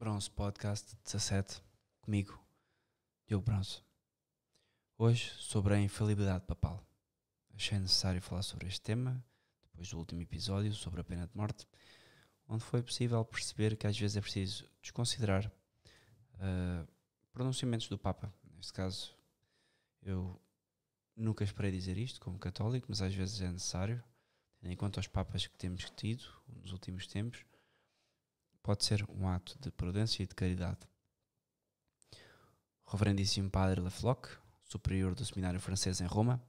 Bronze Podcast 17, comigo, Diogo Bronze. Hoje sobre a infalibilidade papal. Achei necessário falar sobre este tema, depois do último episódio sobre a pena de morte, onde foi possível perceber que às vezes é preciso desconsiderar uh, pronunciamentos do Papa. Neste caso, eu nunca esperei dizer isto como católico, mas às vezes é necessário, tendo em conta os Papas que temos tido nos últimos tempos pode ser um ato de prudência e de caridade. O Reverendíssimo Padre Lefloc, superior do Seminário Francês em Roma,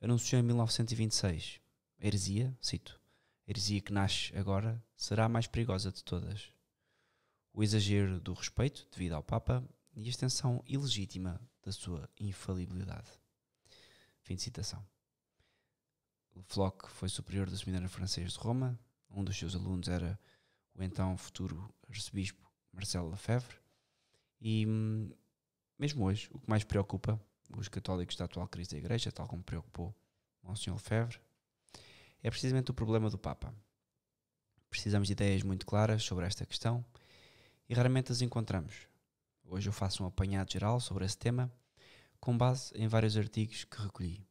anunciou em 1926: a heresia, cito, a heresia que nasce agora será a mais perigosa de todas. O exagero do respeito devido ao Papa e a extensão ilegítima da sua infalibilidade. Fim de citação. Lefloc foi superior do Seminário Francês de Roma. Um dos seus alunos era então futuro arcebispo Marcelo Lefebvre. E hum, mesmo hoje, o que mais preocupa os católicos da atual crise da Igreja, tal como preocupou Monsenhor Lefebvre, é precisamente o problema do Papa. Precisamos de ideias muito claras sobre esta questão e raramente as encontramos. Hoje eu faço um apanhado geral sobre esse tema com base em vários artigos que recolhi.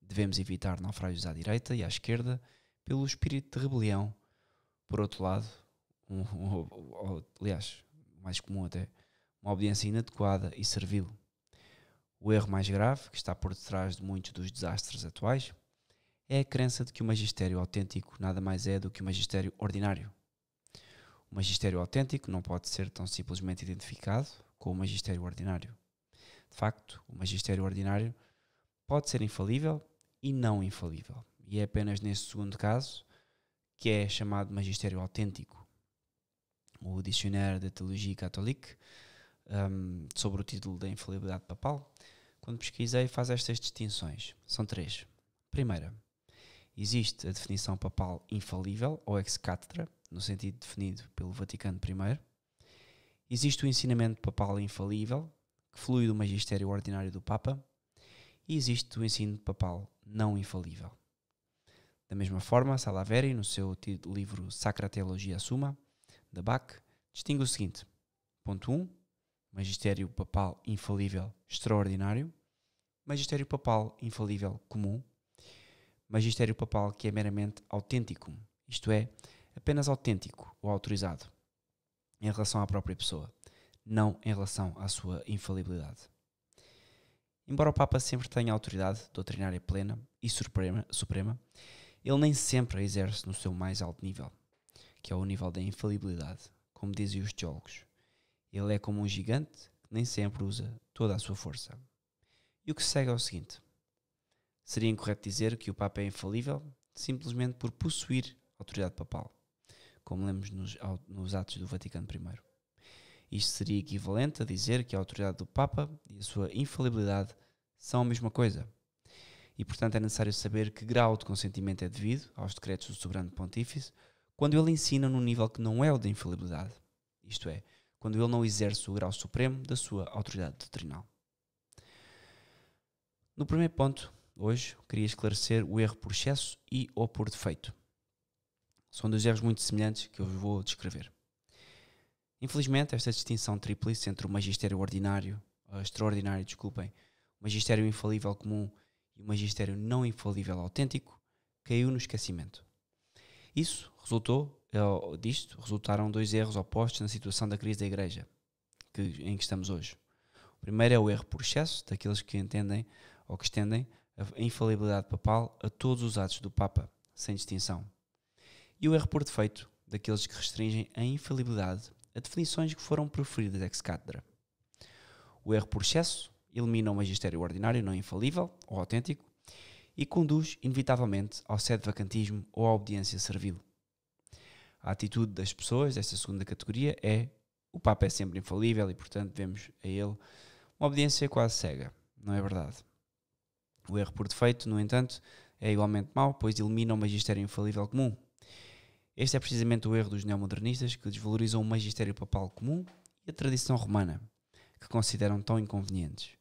Devemos evitar naufrágios à direita e à esquerda pelo espírito de rebelião por outro lado, um, um, um, aliás, mais comum até, uma obediência inadequada e servil. O erro mais grave, que está por detrás de muitos dos desastres atuais, é a crença de que o magistério autêntico nada mais é do que o magistério ordinário. O magistério autêntico não pode ser tão simplesmente identificado com o magistério ordinário. De facto, o magistério ordinário pode ser infalível e não infalível. E é apenas nesse segundo caso que é chamado magistério autêntico, o dicionário da teologia católica, um, sobre o título da infalibilidade papal. Quando pesquisei, faz estas distinções. São três. Primeira, existe a definição papal infalível, ou ex cathedra no sentido definido pelo Vaticano I. Existe o ensinamento papal infalível, que flui do magistério ordinário do Papa. E existe o ensino papal não infalível. Da mesma forma, Salaveri, no seu livro Sacra Teologia Suma, de Bach, distingue o seguinte: ponto 1, um, magistério papal infalível extraordinário, magistério papal infalível comum, magistério papal que é meramente autêntico, isto é, apenas autêntico ou autorizado, em relação à própria pessoa, não em relação à sua infalibilidade. Embora o Papa sempre tenha autoridade doutrinária plena e suprema, suprema ele nem sempre a exerce no seu mais alto nível, que é o nível da infalibilidade, como dizem os teólogos. Ele é como um gigante que nem sempre usa toda a sua força. E o que segue é o seguinte: seria incorreto dizer que o Papa é infalível simplesmente por possuir autoridade papal, como lemos nos, nos Atos do Vaticano I. Isto seria equivalente a dizer que a autoridade do Papa e a sua infalibilidade são a mesma coisa e, portanto, é necessário saber que grau de consentimento é devido aos decretos do soberano pontífice quando ele ensina num nível que não é o da infalibilidade, isto é, quando ele não exerce o grau supremo da sua autoridade doutrinal. No primeiro ponto, hoje, queria esclarecer o erro por excesso e ou por defeito. São dois erros muito semelhantes que eu vos vou descrever. Infelizmente, esta distinção tríplice entre o magistério ordinário, ah, extraordinário, desculpem, o magistério infalível comum o magistério não infalível autêntico caiu no esquecimento. Isso resultou, eh, disto, resultaram dois erros opostos na situação da crise da Igreja que, em que estamos hoje. O primeiro é o erro por excesso daqueles que entendem ou que estendem a infalibilidade papal a todos os atos do Papa, sem distinção. E o erro por defeito daqueles que restringem a infalibilidade a definições que foram proferidas ex cátedra. O erro por excesso elimina o magistério ordinário não infalível ou autêntico e conduz, inevitavelmente, ao sede vacantismo ou à obediência servil. A atitude das pessoas desta segunda categoria é o Papa é sempre infalível e, portanto, devemos a ele uma obediência quase cega, não é verdade? O erro por defeito, no entanto, é igualmente mau, pois elimina o magistério infalível comum. Este é precisamente o erro dos neomodernistas que desvalorizam o magistério papal comum e a tradição romana, que consideram tão inconvenientes.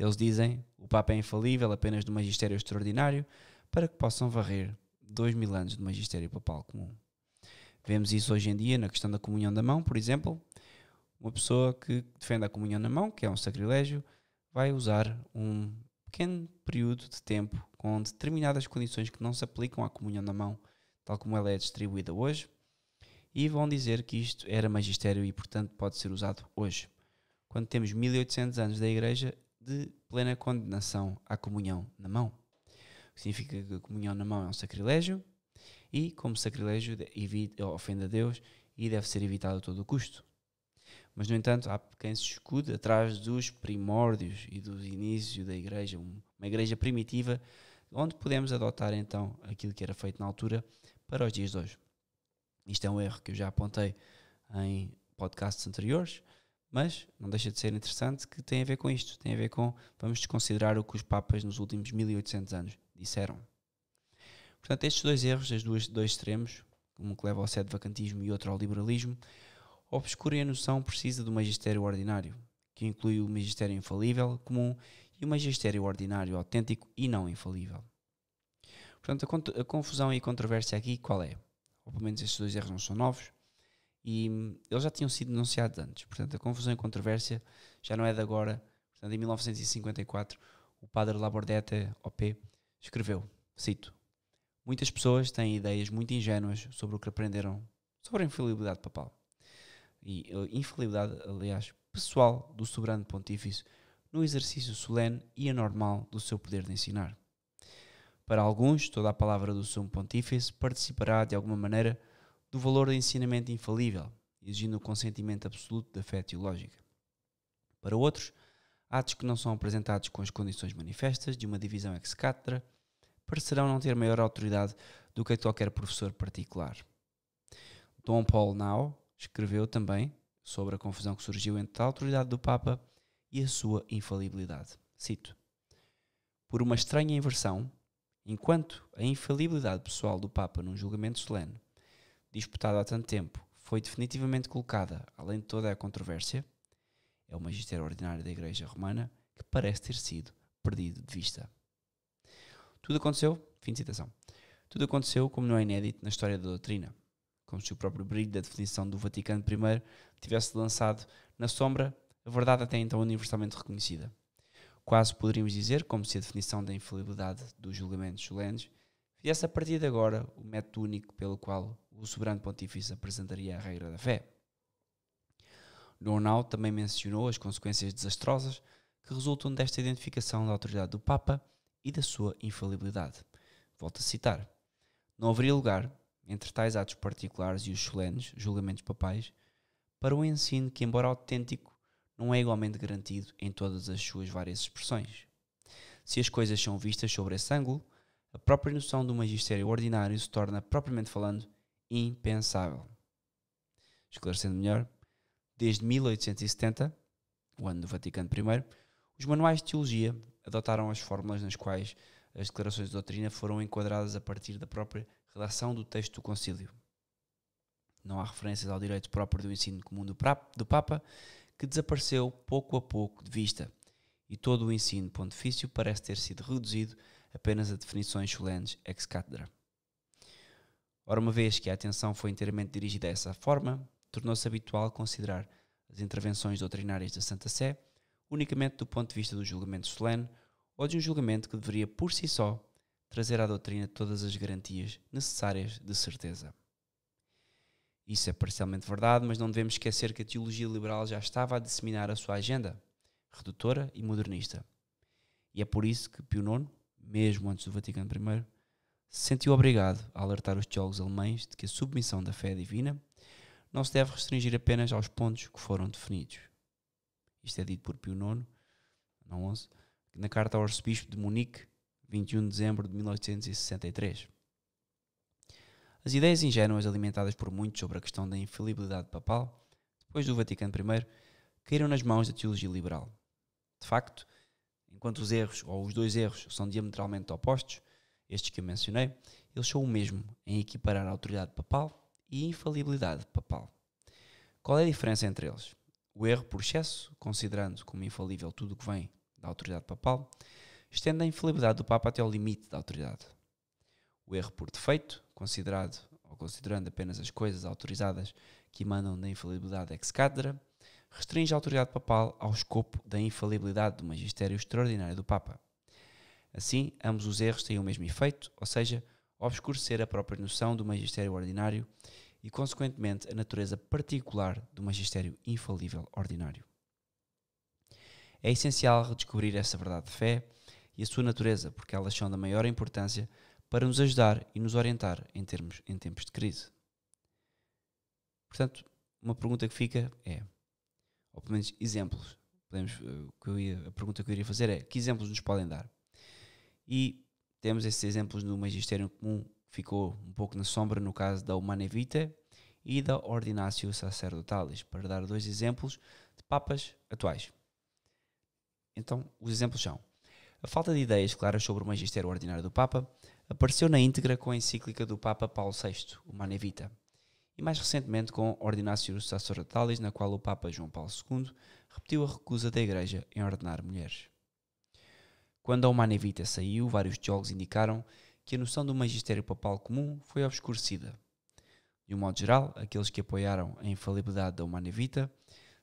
Eles dizem o Papa é infalível apenas do magistério extraordinário para que possam varrer dois mil anos de magistério papal comum. Vemos isso hoje em dia na questão da comunhão da mão, por exemplo. Uma pessoa que defende a comunhão na mão, que é um sacrilégio, vai usar um pequeno período de tempo com determinadas condições que não se aplicam à comunhão na mão, tal como ela é distribuída hoje, e vão dizer que isto era magistério e, portanto, pode ser usado hoje. Quando temos 1800 anos da Igreja, de plena condenação à comunhão na mão. O que significa que a comunhão na mão é um sacrilégio e, como sacrilégio, evita, ofende a Deus e deve ser evitado a todo custo. Mas, no entanto, há quem se escude atrás dos primórdios e dos inícios da igreja, uma igreja primitiva, onde podemos adotar então aquilo que era feito na altura para os dias de hoje. Isto é um erro que eu já apontei em podcasts anteriores, mas não deixa de ser interessante que tem a ver com isto, tem a ver com vamos desconsiderar o que os papas nos últimos 1800 anos disseram. Portanto, estes dois erros, estes dois, dois extremos, um que leva ao sede vacantismo e outro ao liberalismo, obscurem a noção precisa do magistério ordinário, que inclui o magistério infalível, comum, e o magistério ordinário autêntico e não infalível. Portanto, a, a confusão e a controvérsia aqui qual é? Ou pelo menos estes dois erros não são novos, e hum, eles já tinham sido denunciados antes. Portanto, a confusão e controvérsia já não é de agora. Portanto, em 1954, o padre Labordeta OP escreveu, cito, Muitas pessoas têm ideias muito ingênuas sobre o que aprenderam sobre a infalibilidade papal e a eh, infalibilidade, aliás, pessoal do soberano pontífice no exercício solene e anormal do seu poder de ensinar. Para alguns, toda a palavra do sumo pontífice participará, de alguma maneira, do valor do ensinamento infalível, exigindo o consentimento absoluto da fé teológica. Para outros, atos que não são apresentados com as condições manifestas de uma divisão ex cátedra parecerão não ter maior autoridade do que qualquer professor particular. Dom Paul Nau escreveu também sobre a confusão que surgiu entre a autoridade do Papa e a sua infalibilidade. Cito: Por uma estranha inversão, enquanto a infalibilidade pessoal do Papa num julgamento solene disputada há tanto tempo, foi definitivamente colocada, além de toda a controvérsia, é o magistério ordinário da Igreja Romana que parece ter sido perdido de vista. Tudo aconteceu, fim de citação, tudo aconteceu como não é inédito na história da doutrina, como se o próprio brilho da definição do Vaticano I tivesse lançado na sombra a verdade até então universalmente reconhecida. Quase poderíamos dizer como se a definição da infalibilidade dos julgamentos solenes viesse a partir de agora o método único pelo qual o soberano pontífice apresentaria a regra da fé. Dornau também mencionou as consequências desastrosas que resultam desta identificação da autoridade do Papa e da sua infalibilidade. Volto a citar: Não haveria lugar, entre tais atos particulares e os solenes julgamentos papais, para um ensino que, embora autêntico, não é igualmente garantido em todas as suas várias expressões. Se as coisas são vistas sobre esse ângulo, a própria noção do magistério ordinário se torna, propriamente falando, impensável. Esclarecendo melhor, desde 1870, o ano do Vaticano I, os manuais de teologia adotaram as fórmulas nas quais as declarações de doutrina foram enquadradas a partir da própria redação do texto do concílio. Não há referências ao direito próprio do ensino comum do, Papa, que desapareceu pouco a pouco de vista, e todo o ensino pontifício parece ter sido reduzido apenas a definições solenes ex cathedra. Ora, uma vez que a atenção foi inteiramente dirigida a essa forma, tornou-se habitual considerar as intervenções doutrinárias da Santa Sé unicamente do ponto de vista do julgamento solene ou de um julgamento que deveria, por si só, trazer à doutrina todas as garantias necessárias de certeza. Isso é parcialmente verdade, mas não devemos esquecer que a teologia liberal já estava a disseminar a sua agenda, redutora e modernista. E é por isso que Pio IX, mesmo antes do Vaticano I, se sentiu obrigado a alertar os teólogos alemães de que a submissão da fé divina não se deve restringir apenas aos pontos que foram definidos. Isto é dito por Pio IX, não 11, na carta ao arcebispo de Munique, 21 de dezembro de 1863. As ideias ingênuas alimentadas por muitos sobre a questão da infalibilidade papal, depois do Vaticano I, caíram nas mãos da teologia liberal. De facto, enquanto os erros ou os dois erros são diametralmente opostos, estes que eu mencionei, eles são o mesmo em equiparar a autoridade papal e infalibilidade papal. Qual é a diferença entre eles? O erro por excesso, considerando como infalível tudo o que vem da autoridade papal, estende a infalibilidade do Papa até ao limite da autoridade. O erro por defeito, considerado ou considerando apenas as coisas autorizadas que emanam da infalibilidade ex cathedra, restringe a autoridade papal ao escopo da infalibilidade do magistério extraordinário do Papa. Assim, ambos os erros têm o mesmo efeito, ou seja, obscurecer a própria noção do magistério ordinário e, consequentemente, a natureza particular do magistério infalível ordinário. É essencial redescobrir essa verdade de fé e a sua natureza, porque elas são da maior importância para nos ajudar e nos orientar em, termos, em tempos de crise. Portanto, uma pergunta que fica é, ou pelo menos exemplos, podemos, eh, que eu ia, a pergunta que eu iria fazer é: que exemplos nos podem dar? E temos esses exemplos no magistério comum, que ficou um pouco na sombra no caso da Humanevita e da Ordinatio Sacerdotalis, para dar dois exemplos de papas atuais. Então, os exemplos são: a falta de ideias claras sobre o magistério ordinário do Papa apareceu na íntegra com a encíclica do Papa Paulo VI, Humane Vitae, e mais recentemente com Ordinatio Sacerdotalis, na qual o Papa João Paulo II repetiu a recusa da Igreja em ordenar mulheres. Quando a Humana Evita saiu, vários teólogos indicaram que a noção do magistério papal comum foi obscurecida. De um modo geral, aqueles que apoiaram a infalibilidade da Humana Evita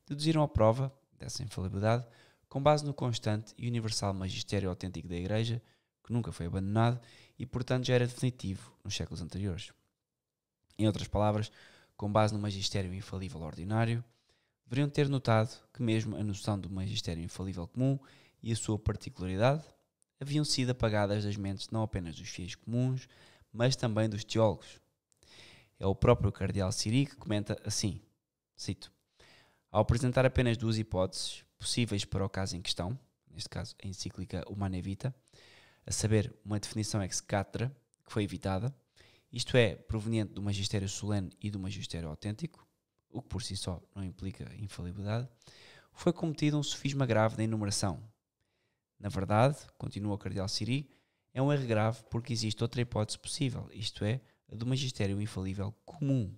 deduziram a prova dessa infalibilidade com base no constante e universal magistério autêntico da Igreja, que nunca foi abandonado e, portanto, já era definitivo nos séculos anteriores. Em outras palavras, com base no magistério infalível ordinário, deveriam ter notado que mesmo a noção do magistério infalível comum e a sua particularidade, haviam sido apagadas das mentes não apenas dos fiéis comuns, mas também dos teólogos. É o próprio Cardeal Siri que comenta assim: cito, ao apresentar apenas duas hipóteses possíveis para o caso em questão, neste caso a encíclica Humana Vita, a saber, uma definição ex cátedra que foi evitada, isto é, proveniente do magistério solene e do magistério autêntico, o que por si só não implica infalibilidade, foi cometido um sofisma grave da enumeração, na verdade, continua o Cardeal Siri, é um erro grave porque existe outra hipótese possível, isto é, a do magistério infalível comum.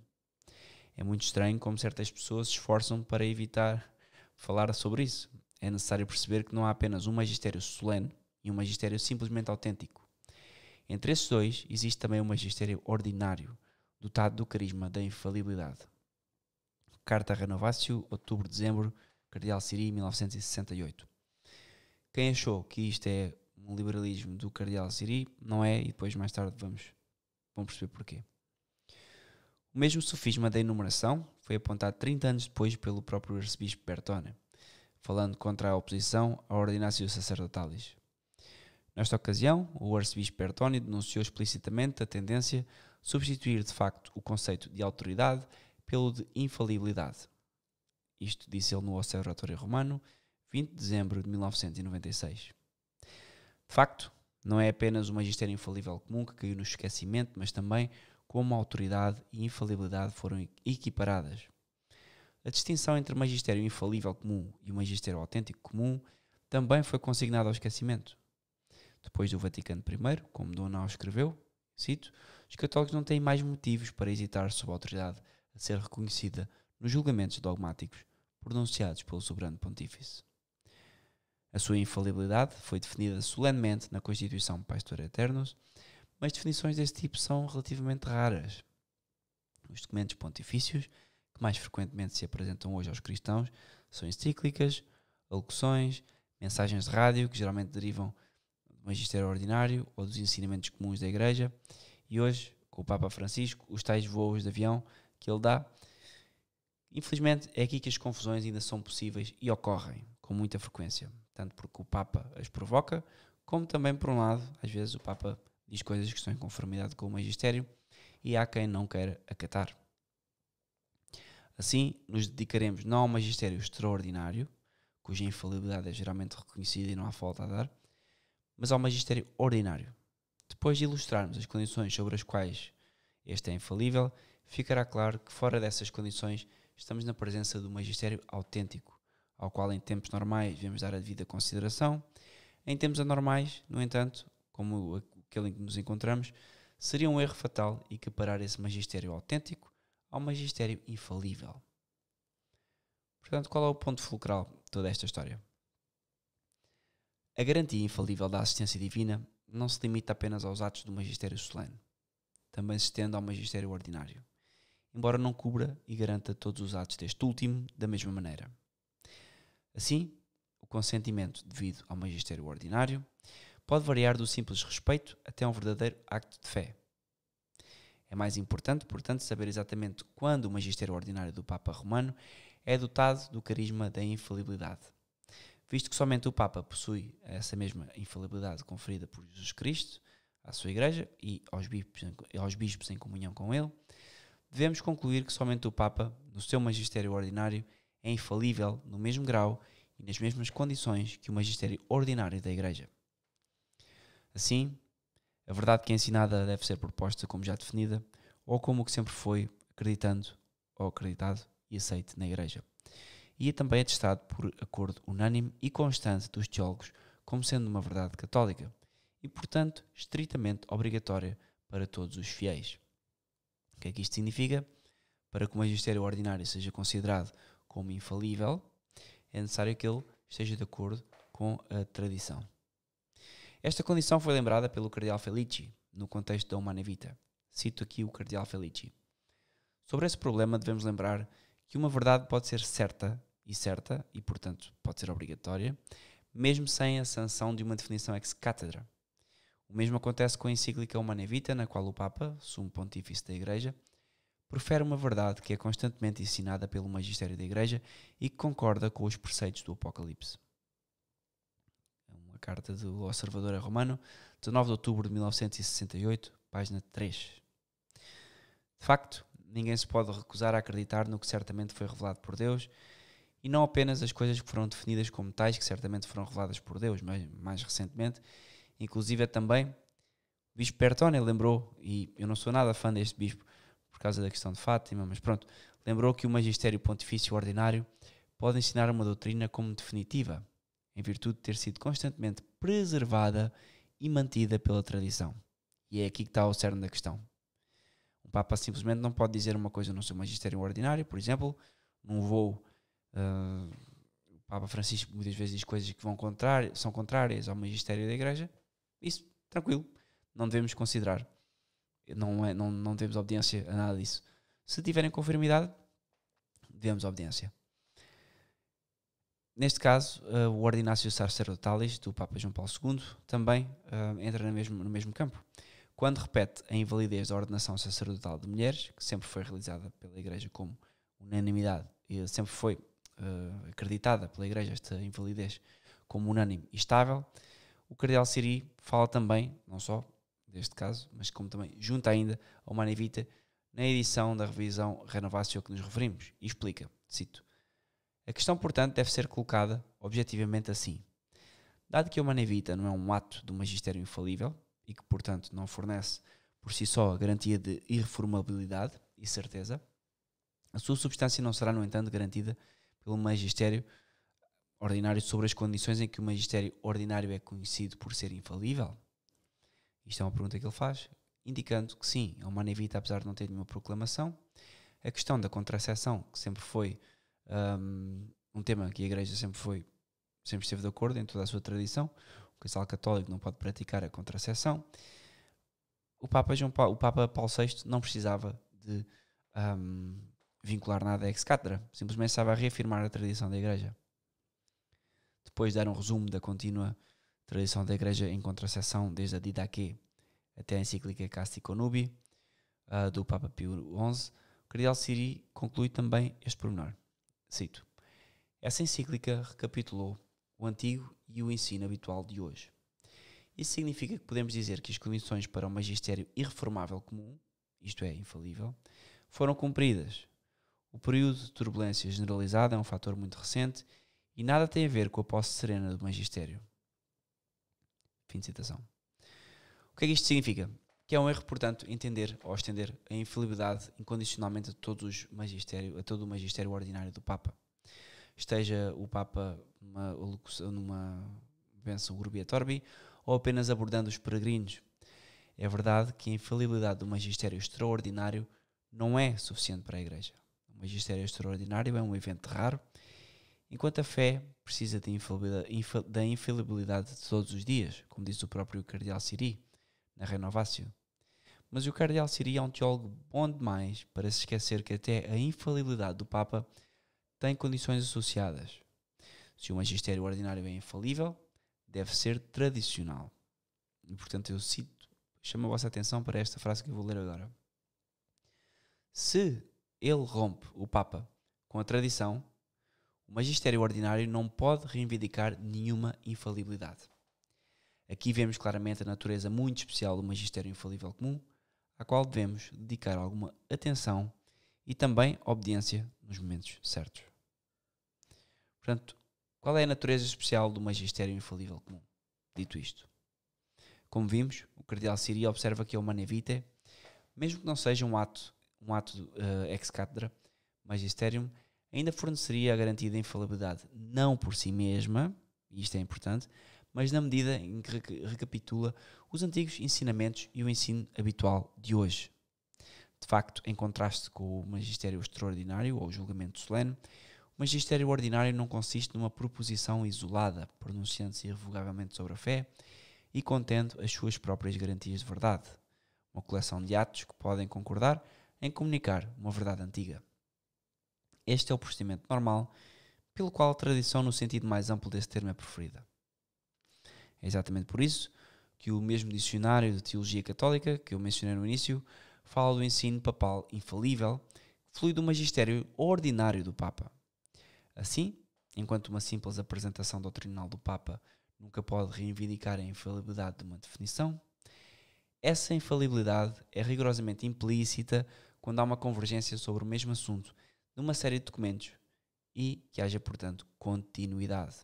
É muito estranho como certas pessoas se esforçam para evitar falar sobre isso. É necessário perceber que não há apenas um magistério solene e um magistério simplesmente autêntico. Entre esses dois existe também um magistério ordinário, dotado do carisma da infalibilidade. Carta Renovatio, outubro-dezembro, Cardeal Siri, 1968. Quem achou que isto é um liberalismo do Cardeal Siri, não é, e depois mais tarde vamos, vamos perceber porquê. O mesmo sofisma da enumeração foi apontado 30 anos depois pelo próprio arcebispo Bertone, falando contra a oposição à ordinácio sacerdotalis. Nesta ocasião, o arcebispo Bertone denunciou explicitamente a tendência a substituir de facto o conceito de autoridade pelo de infalibilidade. Isto disse ele no Observatório Romano, 20 de dezembro de 1996. De facto, não é apenas o magistério infalível comum que caiu no esquecimento, mas também como autoridade e infalibilidade foram equiparadas. A distinção entre magistério infalível comum e magistério autêntico comum também foi consignada ao esquecimento. Depois do Vaticano I, como Donau escreveu, cito, os católicos não têm mais motivos para hesitar sobre a autoridade a ser reconhecida nos julgamentos dogmáticos pronunciados pelo soberano pontífice. A sua infalibilidade foi definida solenemente na Constituição Pastor Eternos, mas definições desse tipo são relativamente raras. Os documentos pontifícios que mais frequentemente se apresentam hoje aos cristãos são encíclicas, alocuções, mensagens de rádio, que geralmente derivam do magistério ordinário ou dos ensinamentos comuns da Igreja, e hoje, com o Papa Francisco, os tais voos de avião que ele dá. Infelizmente, é aqui que as confusões ainda são possíveis e ocorrem com muita frequência tanto porque o Papa as provoca, como também, por um lado, às vezes o Papa diz coisas que estão em conformidade com o magistério e há quem não queira acatar. Assim, nos dedicaremos não ao magistério extraordinário, cuja infalibilidade é geralmente reconhecida e não há falta a dar, mas ao magistério ordinário. Depois de ilustrarmos as condições sobre as quais este é infalível, ficará claro que fora dessas condições estamos na presença do magistério autêntico, ao qual em tempos normais devemos dar a devida consideração. Em tempos anormais, no entanto, como aquele em que nos encontramos, seria um erro fatal equiparar esse magistério autêntico ao magistério infalível. Portanto, qual é o ponto fulcral de toda esta história? A garantia infalível da assistência divina não se limita apenas aos atos do magistério solene. Também se estende ao magistério ordinário, embora não cubra e garanta todos os atos deste último da mesma maneira. Assim, o consentimento devido ao magistério ordinário pode variar do simples respeito até um verdadeiro acto de fé. É mais importante, portanto, saber exatamente quando o magistério ordinário do Papa Romano é dotado do carisma da infalibilidade. Visto que somente o Papa possui essa mesma infalibilidade conferida por Jesus Cristo à sua Igreja e aos bispos, aos bispos em comunhão com ele, devemos concluir que somente o Papa, no seu magistério ordinário, é infalível no mesmo grau e nas mesmas condições que o magistério ordinário da Igreja. Assim, a verdade que é ensinada deve ser proposta como já definida, ou como o que sempre foi, acreditando ou acreditado e aceite na Igreja. E é também atestado por acordo unânime e constante dos teólogos como sendo uma verdade católica, e portanto estritamente obrigatória para todos os fiéis. O que é que isto significa? Para que o magistério ordinário seja considerado como infalível, é necessário que ele esteja de acordo com a tradição. Esta condição foi lembrada pelo Cardeal Felici no contexto da Humana Vita. Cito aqui o Cardeal Felici. Sobre esse problema devemos lembrar que uma verdade pode ser certa e certa, e portanto pode ser obrigatória, mesmo sem a sanção de uma definição ex cátedra. O mesmo acontece com a encíclica Humana Vita, na qual o Papa, sumo pontífice da Igreja, profere uma verdade que é constantemente ensinada pelo magistério da Igreja e que concorda com os preceitos do Apocalipse. É uma carta do Observador Romano, 9 de outubro de 1968, página 3. De facto, ninguém se pode recusar a acreditar no que certamente foi revelado por Deus e não apenas as coisas que foram definidas como tais, que certamente foram reveladas por Deus, mas mais recentemente, inclusive é também o Bispo Bertone lembrou, e eu não sou nada fã deste Bispo, causa da questão de Fátima, mas pronto, lembrou que o magistério pontifício ordinário pode ensinar uma doutrina como definitiva, em virtude de ter sido constantemente preservada e mantida pela tradição. E é aqui que está o cerne da questão. Um Papa simplesmente não pode dizer uma coisa no seu magistério ordinário, por exemplo, num voo. Uh, o Papa Francisco muitas vezes diz coisas que vão são contrárias ao magistério da Igreja. Isso, tranquilo, não devemos considerar não, é, não, não temos obediência a nada disso. Se tiverem conformidade, devemos obediência. Neste caso, uh, o Ordinácio Sacerdotalis do Papa João Paulo II também uh, entra no mesmo, no mesmo campo. Quando repete a invalidez da ordenação sacerdotal de mulheres, que sempre foi realizada pela Igreja como unanimidade, e sempre foi uh, acreditada pela Igreja esta invalidez como unânime e estável, o Cardeal Siri fala também, não só deste caso, mas como também junta ainda ao Manevita na edição da revisão a que nos referimos, e explica, cito, a questão, portanto, deve ser colocada objetivamente assim. Dado que o Manevita não é um ato do magistério infalível e que, portanto, não fornece por si só a garantia de irreformabilidade e certeza, a sua substância não será, no entanto, garantida pelo magistério ordinário sobre as condições em que o magistério ordinário é conhecido por ser infalível isto é uma pergunta que ele faz, indicando que sim, é uma anevita, apesar de não ter nenhuma proclamação. A questão da contracepção, que sempre foi um, um tema que a Igreja sempre foi, sempre esteve de acordo em toda a sua tradição, o casal católico não pode praticar a contracepção. O Papa, João Paulo, o Papa Paulo VI não precisava de um, vincular nada à ex-cátedra, simplesmente estava a reafirmar a tradição da Igreja. Depois dar um resumo da contínua Tradição da Igreja em Contracepção desde a Didaquê até a encíclica Casti Conubi, uh, ah, do Papa Pio XI, o Cardeal Siri conclui também este pormenor. Cito: Essa encíclica recapitulou o antigo e o ensino habitual de hoje. Isso significa que podemos dizer que as condições para o magistério irreformável comum, isto é, infalível, foram cumpridas. O período de turbulência generalizada é um fator muito recente e nada tem a ver com a posse serena do magistério. Fim tipo de citação. O que é que isto significa? Que é um erro, portanto, entender ou estender a infalibilidade incondicionalmente a, todos os magistério, a todo o magistério ordinário do Papa. Esteja o Papa numa, numa benção Urbi et Orbi ou apenas abordando os peregrinos. É verdade que a infalibilidade do magistério extraordinário não é suficiente para a Igreja. O magistério extraordinário é um evento raro enquanto a fé precisa de infalibilidade, da infalibilidade de todos os dias, como diz o próprio Cardeal Siri, na Renovatio. Mas o Cardeal Siri é um teólogo bom demais para se esquecer que até a infalibilidade do Papa tem condições associadas. Se o magistério ordinário é infalível, deve ser tradicional. E portanto eu cito, chamo a vossa atenção para esta frase que eu vou ler agora. Se ele rompe o Papa com a tradição, o magistério ordinário não pode reivindicar nenhuma infalibilidade. Aqui vemos claramente a natureza muito especial do magistério infalível comum, à qual devemos dedicar alguma atenção e também obediência nos momentos certos. Portanto, qual é a natureza especial do magistério infalível comum? Dito isto, como vimos, o cardeal Siri observa que é uma vitae, mesmo que não seja um ato, um ato uh, ex cátedra, magisterium ainda forneceria a garantia da infalibilidade, não por si mesma, e isto é importante, mas na medida em que recapitula os antigos ensinamentos e o ensino habitual de hoje. De facto, em contraste com o magistério extraordinário ou julgamento solene, o magistério ordinário não consiste numa proposição isolada, pronunciando-se irrevogavelmente sobre a fé e contendo as suas próprias garantias de verdade, uma coleção de atos que podem concordar em comunicar uma verdade antiga. Este é o procedimento normal, pelo qual a tradição, no sentido mais amplo desse termo, é preferida. É exatamente por isso que o mesmo dicionário de teologia católica, que eu mencionei no início, fala do ensino papal infalível, que flui do magistério ordinário do Papa. Assim, enquanto uma simples apresentação doutrinal do Papa nunca pode reivindicar a infalibilidade de uma definição, essa infalibilidade é rigorosamente implícita quando há uma convergência sobre o mesmo assunto numa série de documentos e que haja, portanto, continuidade.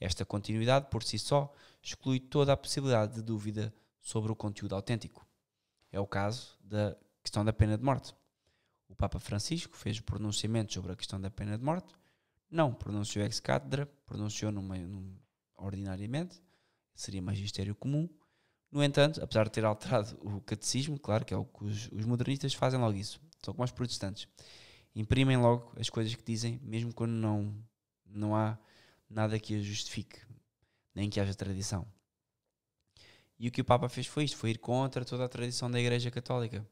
Esta continuidade, por si só, exclui toda a possibilidade de dúvida sobre o conteúdo autêntico. É o caso da questão da pena de morte. O Papa Francisco fez pronunciamentos sobre a questão da pena de morte, não pronunciou ex cátedra, pronunciou numa, num, ordinariamente, seria magistério comum. No entanto, apesar de ter alterado o catecismo, claro que é o que os, os modernistas fazem logo isso, são como os protestantes imprimem logo as coisas que dizem, mesmo quando não, não há nada que as justifique, nem que haja tradição. E o que o Papa fez foi isto: foi ir contra toda a tradição da Igreja Católica.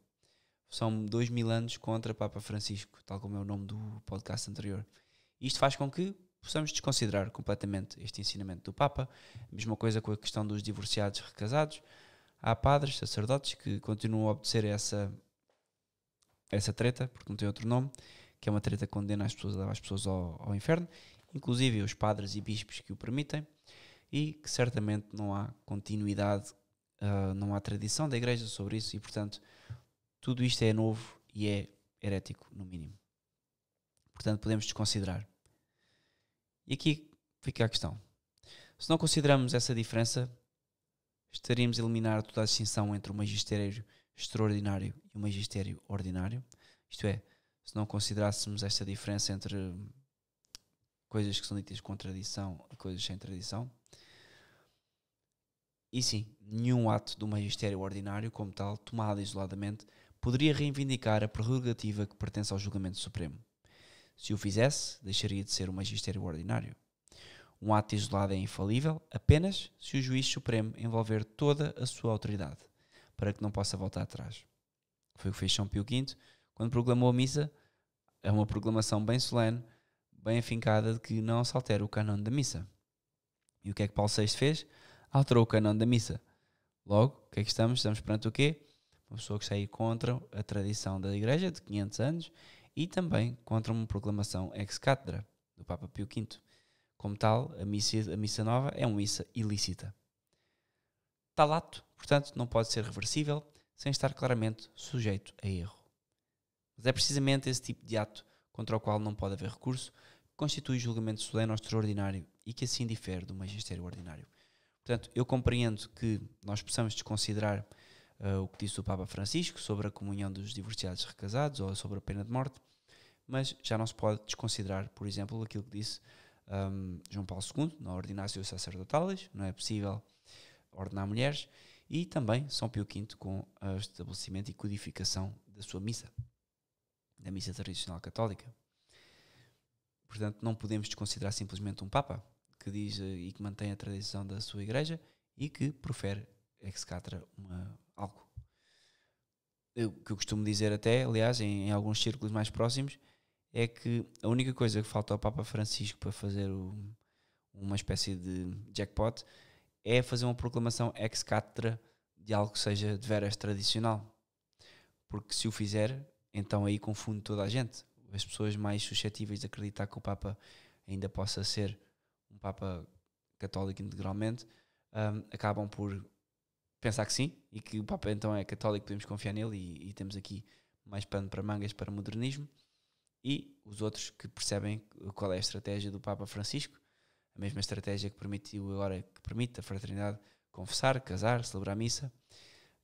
São dois mil anos contra Papa Francisco, tal como é o nome do podcast anterior. Isto faz com que possamos desconsiderar completamente este ensinamento do Papa. A mesma coisa com a questão dos divorciados recasados. Há padres, sacerdotes que continuam a obedecer a essa essa treta, porque não tem outro nome, que é uma treta que condena as pessoas, as pessoas ao, ao inferno, inclusive os padres e bispos que o permitem, e que certamente não há continuidade, uh, não há tradição da Igreja sobre isso, e portanto tudo isto é novo e é herético, no mínimo. Portanto, podemos desconsiderar. E aqui fica a questão. Se não consideramos essa diferença, estaríamos a eliminar toda a distinção entre o magistério extraordinário e o magistério ordinário. Isto é, se não considerássemos esta diferença entre coisas que são ditas com tradição e coisas sem tradição. E sim, nenhum ato do magistério ordinário, como tal, tomado isoladamente, poderia reivindicar a prerrogativa que pertence ao julgamento supremo. Se o fizesse, deixaria de ser um magistério ordinário. Um ato isolado é infalível apenas se o juiz supremo envolver toda a sua autoridade para que não possa voltar atrás. Foi o que fez São Pio V, quando proclamou a missa, é uma proclamação bem solene, bem afincada de que não se altera o canão da missa. E o que é que Paulo VI fez? Alterou o canão da missa. Logo, o que é que estamos? Estamos perante o quê? Uma pessoa que está aí contra a tradição da Igreja de 500 anos e também contra uma proclamação ex-cátedra do Papa Pio V. Como tal, a missa, a missa nova é uma missa ilícita tal ato, portanto, não pode ser reversível sem estar claramente sujeito a erro. Mas é precisamente esse tipo de ato contra o qual não pode haver recurso que constitui julgamento solene ou extraordinário e que assim difere do magistério ordinário. Portanto, eu compreendo que nós possamos desconsiderar uh, o que disse o Papa Francisco sobre a comunhão dos divorciados recasados ou sobre a pena de morte, mas já não se pode desconsiderar, por exemplo, aquilo que disse um, ehm, João Paulo II na Ordinácio Sacerdotalis. Não é possível ordenar mulheres, e também São Pio V com o estabelecimento e codificação da sua missa, da missa tradicional católica. Portanto, não podemos desconsiderar simplesmente um Papa que diz eh, e que mantém a tradição da sua Igreja e que profere ex catra uma, algo. Eu, que eu costumo dizer até, aliás, em, em, alguns círculos mais próximos, é que a única coisa que falta ao Papa Francisco para fazer o, uma espécie de jackpot é fazer uma proclamação ex cátedra de algo que seja de veras tradicional. Porque se o fizer, então aí confunde toda a gente. As pessoas mais suscetíveis de acreditar que o Papa ainda possa ser um Papa católico integralmente um, acabam por pensar que sim e que o Papa então é católico, podemos confiar nele e, e temos aqui mais pano para mangas para modernismo. E os outros que percebem qual é a estratégia do Papa Francisco mesma estratégia que permitiu agora, que permite a fraternidade confessar, casar, celebrar a missa,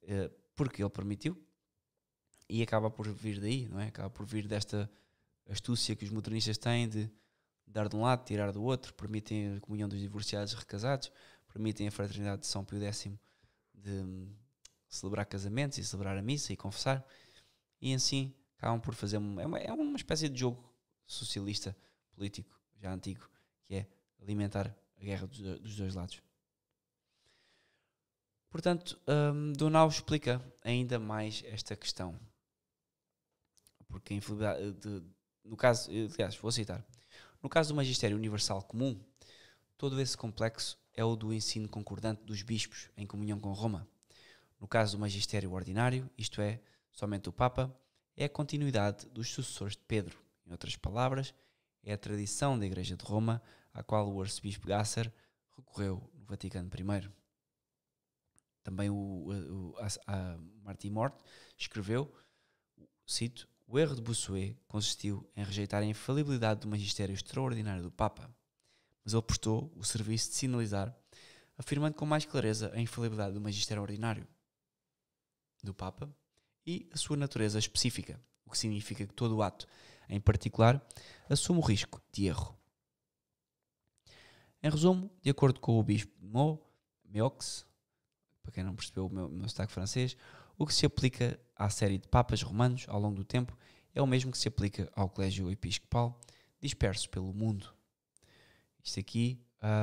eh, porque ele permitiu e acaba por vir daí, não é? Acaba por vir desta astúcia que os modernistas têm de dar de um lado, tirar do outro, permitem a comunhão dos divorciados e recasados, permitem a fraternidade de São Pio X de hum, celebrar casamentos e celebrar a missa e confessar, e assim acabam por fazer. Uma, é, uma, é uma espécie de jogo socialista político já antigo, que é alimentar a guerra dos, dos dois lados. Portanto, um, Donau explica ainda mais esta questão. Porque a infidelidade, eh, de, no caso, eh, aliás, vou citar. No caso do magistério universal comum, todo esse complexo é o do ensino concordante dos bispos em comunhão com Roma. No caso do magistério ordinário, isto é, somente o Papa, é a continuidade dos sucessores de Pedro. Em outras palavras, é a tradição da Igreja de Roma à qual o arcebispo Gasser recorreu no Vaticano I. Também o, o a, a Martin Mort escreveu, cito, o erro de Bossuet consistiu em rejeitar a infalibilidade do magistério extraordinário do Papa, mas ele prestou o serviço de sinalizar, afirmando com mais clareza a infalibilidade do magistério ordinário do Papa e a sua natureza específica, o que significa que todo o ato, em particular, assume o risco de erro. Em resumo, de acordo com o bispo de Meaux, Meaux, para quem não percebeu o meu, meu sotaque francês, o que se aplica à série de papas romanos ao longo do tempo é o mesmo que se aplica ao colégio episcopal disperso pelo mundo. Isto aqui,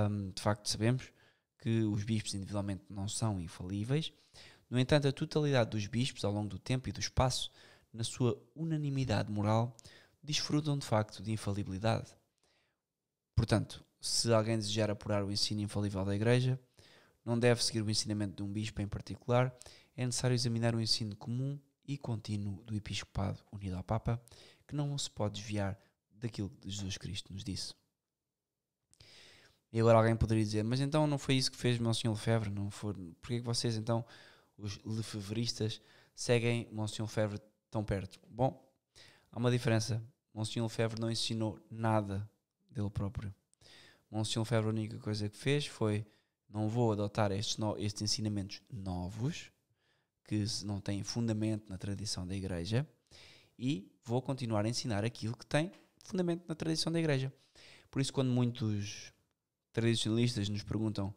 hum, de facto, sabemos que os bispos individualmente não são infalíveis, no entanto, a totalidade dos bispos ao longo do tempo e do espaço, na sua unanimidade moral, desfrutam de facto de infalibilidade. Portanto, se alguém desejar apurar o ensino infalível da Igreja, não deve seguir o ensinamento de um bispo em particular, é necessário examinar o ensino comum e contínuo do Episcopado unido ao Papa, que não se pode desviar daquilo que Jesus Cristo nos disse. E agora alguém poderia dizer, mas então não foi isso que fez Monsenhor Lefebvre? Não foi, porquê que vocês então, os lefebvristas, seguem Monsenhor Lefebvre tão perto? Bom, há uma diferença. Monsenhor Lefebvre não ensinou nada dele próprio. Monsignor Febre, a única coisa que fez foi: não vou adotar estes, no, estes ensinamentos novos, que não têm fundamento na tradição da Igreja, e vou continuar a ensinar aquilo que tem fundamento na tradição da Igreja. Por isso, quando muitos tradicionalistas nos perguntam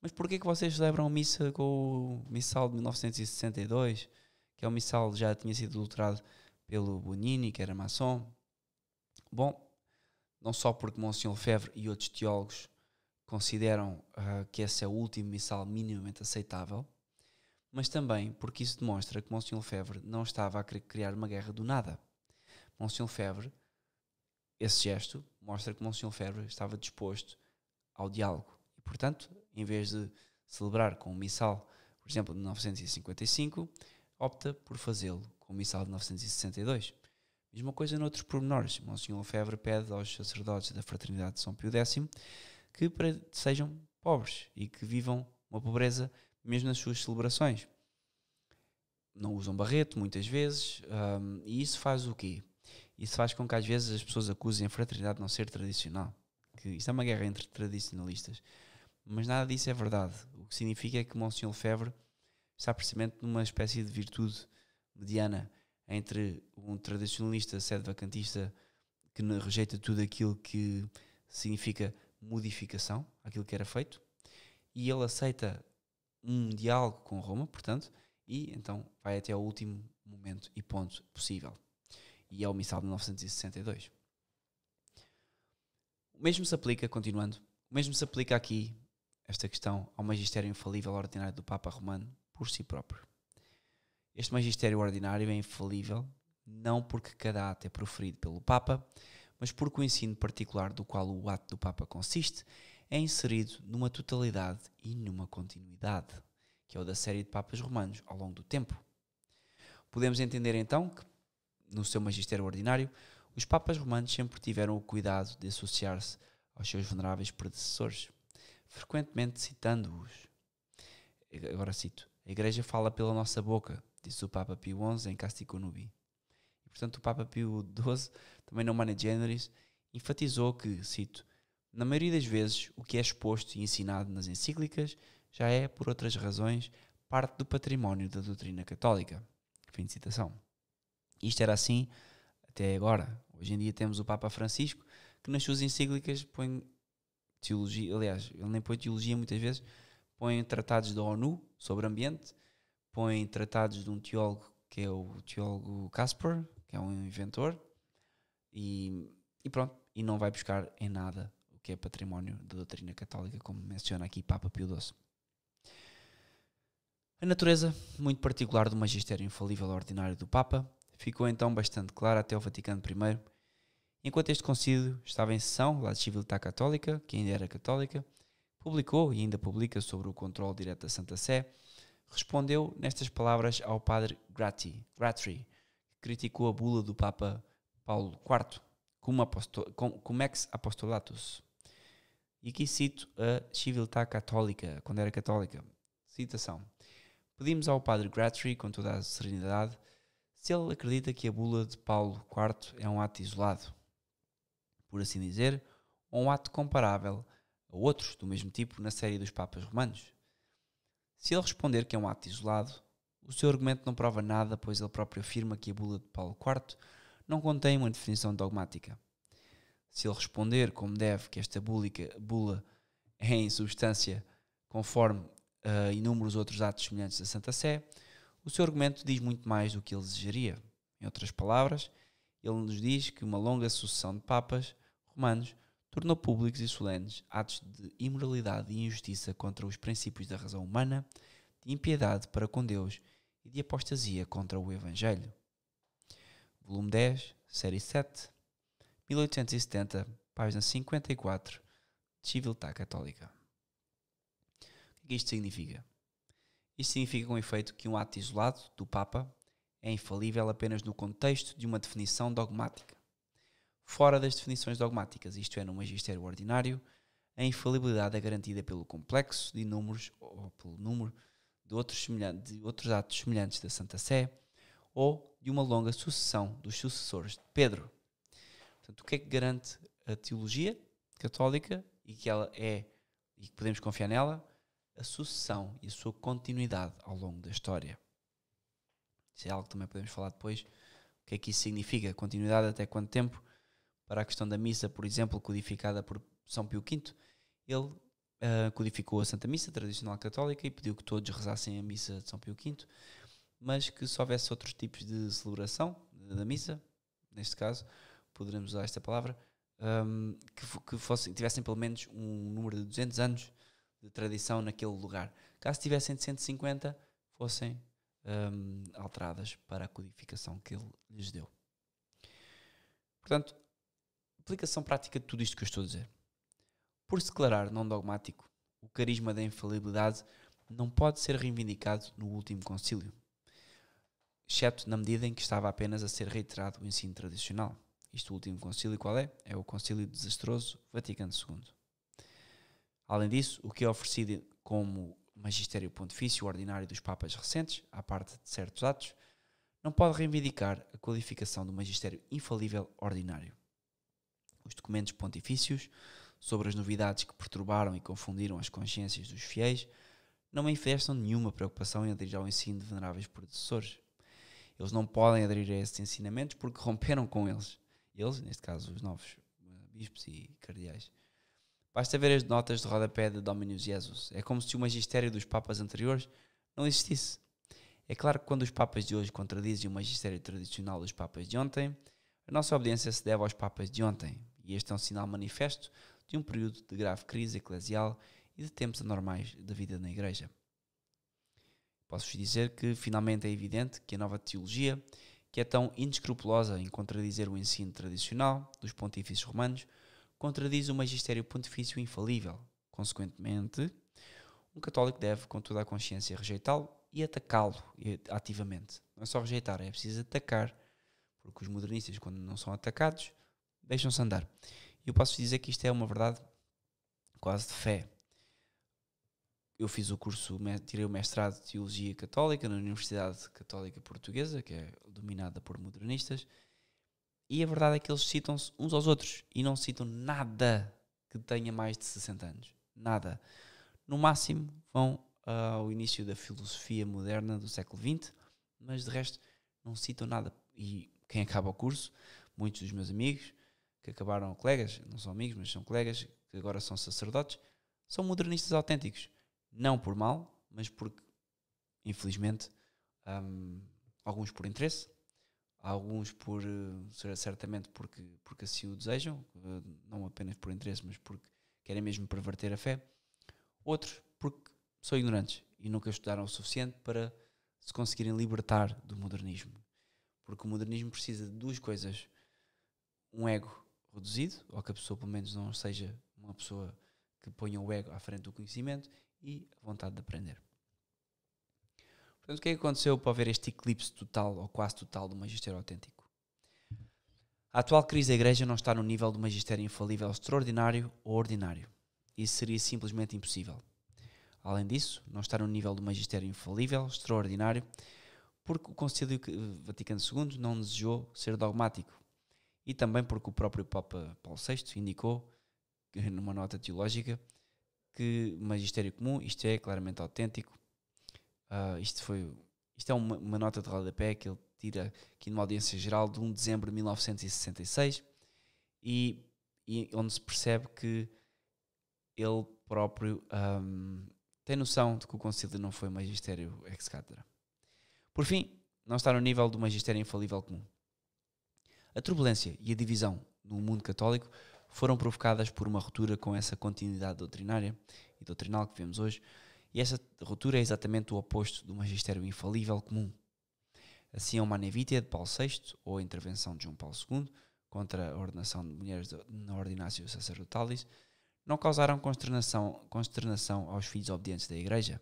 mas porquê que vocês celebram a missa com o missal de 1962, que é um missal que já tinha sido adulterado pelo Bonini, que era maçom? Bom, não só porque Monsenhor Lefebvre e outros teólogos consideram uh, que esse é o último missal minimamente aceitável, mas também porque isso demonstra que Monsenhor Lefebvre não estava a querer criar uma guerra do nada. Monsenhor Lefebvre, esse gesto, mostra que Monsenhor Lefebvre estava disposto ao diálogo. E, portanto, em vez de celebrar com o missal, por exemplo, de 1955, opta por fazê-lo com o missal de 1962. Mesma coisa noutros pormenores. Monsenhor assim, Febre pede aos sacerdotes da Fraternidade de São Pio X que sejam pobres e que vivam uma pobreza mesmo nas suas celebrações. Não usam barreto muitas vezes um, e isso faz o quê? Isso faz com que às vezes as pessoas acusem a fraternidade de não ser tradicional. Que isto é uma guerra entre tradicionalistas. Mas nada disso é verdade. O que significa é que Monsenhor Febre está precisamente numa espécie de virtude mediana entre um tradicionalista sede-vacantista que rejeita tudo aquilo que significa modificação, aquilo que era feito, e ele aceita um diálogo com Roma, portanto, e então vai até ao último momento e ponto possível. E é o Missal de 1962. O mesmo se aplica, continuando, o mesmo se aplica aqui, esta questão, ao magistério infalível ordinário do Papa Romano por si próprio. Este magistério ordinário é infalível, não porque cada ato é proferido pelo Papa, mas porque o ensino particular do qual o ato do Papa consiste é inserido numa totalidade e numa continuidade, que é o da série de Papas Romanos ao longo do tempo. Podemos entender então que, no seu magistério ordinário, os Papas Romanos sempre tiveram o cuidado de associar-se aos seus veneráveis predecessores, frequentemente citando-os. Agora cito: A Igreja fala pela nossa boca, disse o Papa Pio XI em Castico Nubi. E, portanto, o Papa Pio XII, também no Humane Generis, enfatizou que, cito, na maioria das vezes, o que é exposto e ensinado nas encíclicas já é, por outras razões, parte do património da doutrina católica. Fim de citação. Isto era assim até agora. Hoje em dia temos o Papa Francisco, que nas suas encíclicas põe teologia, aliás, ele nem põe teologia muitas vezes, põe tratados da ONU sobre ambiente, põe tratados de um teólogo que é o teólogo Caspar, que é um inventor, e, e pronto, e não vai buscar em nada o que é património da doutrina católica, como menciona aqui Papa Pio XII. A natureza muito particular do magistério infalível ordinário do Papa ficou então bastante clara até o Vaticano I, enquanto este concílio estava em sessão, lá de Civiltà tá Católica, que ainda era católica, publicou e ainda publica sobre o controle direto da Santa Sé, respondeu nestas palavras ao padre Grati, Gratry, que criticou a bula do Papa Paulo IV, cum, aposto, com, cum ex apostolatus. E aqui cito a Civiltà Católica, quando era católica. Citação. Pedimos ao padre Gratry, com toda a serenidade, se ele acredita que a bula de Paulo IV é um ato isolado, por assim dizer, ou um ato comparável a outros do mesmo tipo na série dos Papas Romanos. Se ele responder que é um ato isolado, o seu argumento não prova nada, pois ele próprio afirma que a bula de Paulo IV não contém uma definição dogmática. Se ele responder, como deve, que esta bula é em substância conforme uh, inúmeros outros atos semelhantes da Santa Sé, o seu argumento diz muito mais do que ele desejaria. Em outras palavras, ele nos diz que uma longa sucessão de papas romanos tornou públicos e solenes atos de imoralidade e injustiça contra os princípios da razão humana, de impiedade para com Deus e de apostasia contra o Evangelho. Volume 10, Série 7, 1870, página 54, Civilta Católica. O é que isto significa? Isto significa com efeito que um ato isolado do Papa é infalível apenas no contexto de uma definição dogmática fora das definições dogmáticas, isto é, no magistério ordinário, a infalibilidade é garantida pelo complexo de números ou pelo número de outros, de outros atos semelhantes da Santa Sé ou de uma longa sucessão dos sucessores de Pedro. Portanto, o que é que garante a teologia católica e que ela é e que podemos confiar nela? A sucessão e a sua continuidade ao longo da história. Isso é algo que também podemos falar depois. O que é que isso significa? Continuidade até quanto tempo? para a questão da missa, por exemplo, codificada por São Pio V, ele uh, codificou a Santa Missa tradicional católica e pediu que todos rezassem a missa de São Pio V, mas que se houvesse outros tipos de celebração da missa, neste caso, poderemos usar esta palavra, um, que, que fosse, tivessem pelo menos um número de 200 anos de tradição naquele lugar. Caso tivessem de 150, fossem um, alteradas para a codificação que ele lhes deu. Portanto, aplicação prática de tudo isto que eu estou a dizer. Por se declarar não dogmático, o carisma da infalibilidade não pode ser reivindicado no último concílio, exceto na medida em que estava apenas a ser reiterado o ensino tradicional. Isto último concílio qual é? É o concílio desastroso Vaticano II. Além disso, o que é oferecido como magistério pontifício ordinário dos papas recentes, à parte de certos atos, não pode reivindicar a qualificação do magistério infalível ordinário os documentos pontifícios sobre as novidades que perturbaram e confundiram as consciências dos fiéis, não manifestam nenhuma preocupação em aderir ao ensino de veneráveis predecessores. Eles não podem aderir a esses ensinamentos porque romperam com eles. Eles, neste caso, os novos eh, bispos e cardeais. Basta ver as notas de rodapé de Dominus Jesus. É como se o magistério dos papas anteriores não existisse. É claro que quando os papas de hoje contradizem o magistério tradicional dos papas de ontem, a nossa obediência se deve aos papas de ontem, e este é um sinal manifesto de um período de grave crise eclesial e de tempos anormais da vida na Igreja. Posso-vos dizer que finalmente é evidente que a nova teologia, que é tão inescrupulosa em contradizer o ensino tradicional dos pontífices romanos, contradiz o magistério pontifício infalível. Consequentemente, um católico deve, com toda a consciência, rejeitá-lo e atacá-lo ativamente. Não é só rejeitar, é preciso atacar. Porque os modernistas, quando não são atacados, deixam-se andar. Eu posso dizer que isto é uma verdade quase de fé. Eu fiz o curso, tirei o mestrado de Teologia Católica na Universidade Católica Portuguesa, que é dominada por modernistas, e a verdade é que eles citam-se uns aos outros e não citam nada que tenha mais de 60 anos. Nada. No máximo, vão ao início da filosofia moderna do século XX, mas de resto não citam nada. E quem acaba o curso, muitos dos meus amigos, que acabaram colegas, não são amigos, mas são colegas, que agora são sacerdotes, são modernistas autênticos. Não por mal, mas porque, infelizmente, um, alguns por interesse, alguns por eh, certamente porque, porque assim o desejam, eh, não apenas por interesse, mas porque querem mesmo perverter a fé, outros porque são ignorantes e nunca estudaram o suficiente para se conseguirem libertar do modernismo. Porque o modernismo precisa de duas coisas: um ego reduzido, ou que a pessoa pelo menos não seja uma pessoa que ponha o ego à frente do conhecimento e a vontade de aprender. Portanto, o que é que aconteceu para haver este eclipse total ou quase total do magistério autêntico? A atual crise da Igreja não está no nível do magistério infalível extraordinário ou ordinário. Isso seria simplesmente impossível. Além disso, não está no nível do magistério infalível extraordinário, porque o Concílio Vaticano II não desejou ser dogmático e também porque o próprio Papa Paulo VI indicou, é numa nota teológica, que magistério comum, isto é claramente autêntico. Uh, isto foi isto é uma, uma, nota de rodapé que ele tira aqui numa audiência geral de 1 de dezembro de 1966 e, e onde se percebe que ele próprio um, tem noção de que o concílio não foi magistério ex cátedra. Por fim, não está no nível do magistério infalível comum. A turbulência e a divisão no mundo católico foram provocadas por uma ruptura com essa continuidade doutrinária e doutrinal que vemos hoje, e essa ruptura é exatamente o oposto do magistério infalível comum. Assim, a é Humanavitia de Paulo VI, ou a intervenção de João Paulo II, contra a ordenação de mulheres na ordinácio sacerdotalis, não causaram consternação, consternação aos filhos obedientes da Igreja.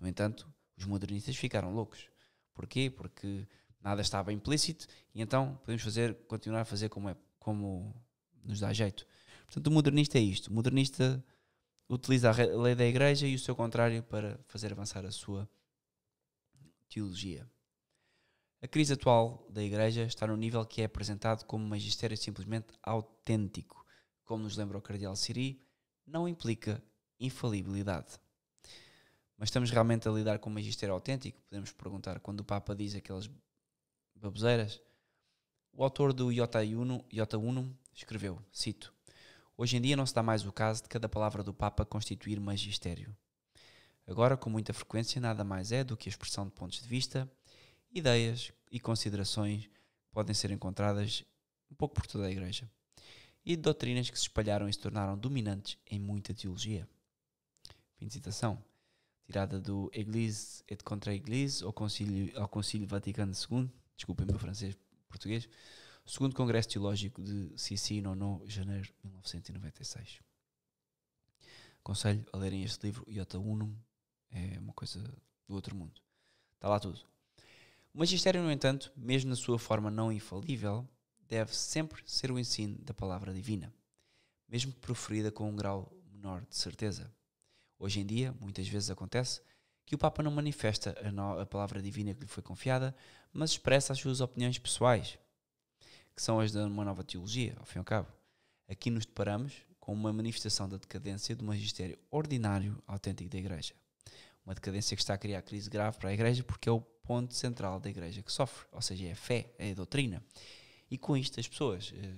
No entanto, os modernistas ficaram loucos. Porquê? Porque nada estava implícito e então podemos fazer, continuar a fazer como, é, como nos dá jeito. Portanto, o modernista é isto. O modernista utiliza a lei da igreja e o seu contrário para fazer avançar a sua teologia. A crise atual da igreja está no nível que é apresentado como magistério simplesmente autêntico. Como nos lembra o cardeal Siri, não implica infalibilidade. Mas estamos realmente a lidar com um magistério autêntico? Podemos perguntar quando o Papa diz aqueles baboseiras. O autor do Iota Unum, Iota escreveu, cito, Hoje em dia não se dá mais o caso de cada palavra do Papa constituir magistério. Agora, com muita frequência, nada mais é do que a expressão de pontos de vista, ideias e considerações que podem ser encontradas um pouco por toda a Igreja, e de doutrinas que se espalharam e se tornaram dominantes em muita teologia. Fim de citação. Tirada do Eglise et contra Eglise ao Concílio, ao Concílio Vaticano II, desculpem o meu francês, português, segundo Congresso Teológico de Sissi no janeiro de 1996. Aconselho a lerem este livro, Iota Unum, é uma coisa do outro mundo. Está lá tudo. O magistério, no entanto, mesmo na sua forma não infalível, deve sempre ser o ensino da palavra divina, mesmo que proferida com um grau menor de certeza. Hoje em dia, muitas vezes acontece que o Papa não manifesta a, no, a palavra divina que lhe foi confiada, mas expressa as suas opiniões pessoais, que são as de uma nova teologia, ao fim e ao cabo. Aqui nos deparamos com uma manifestação da decadência do magistério ordinário autêntico da Igreja. Uma decadência que está a criar crise grave para a Igreja porque é o ponto central da Igreja que sofre, ou seja, é a fé, é a doutrina. E com isto as pessoas, eh,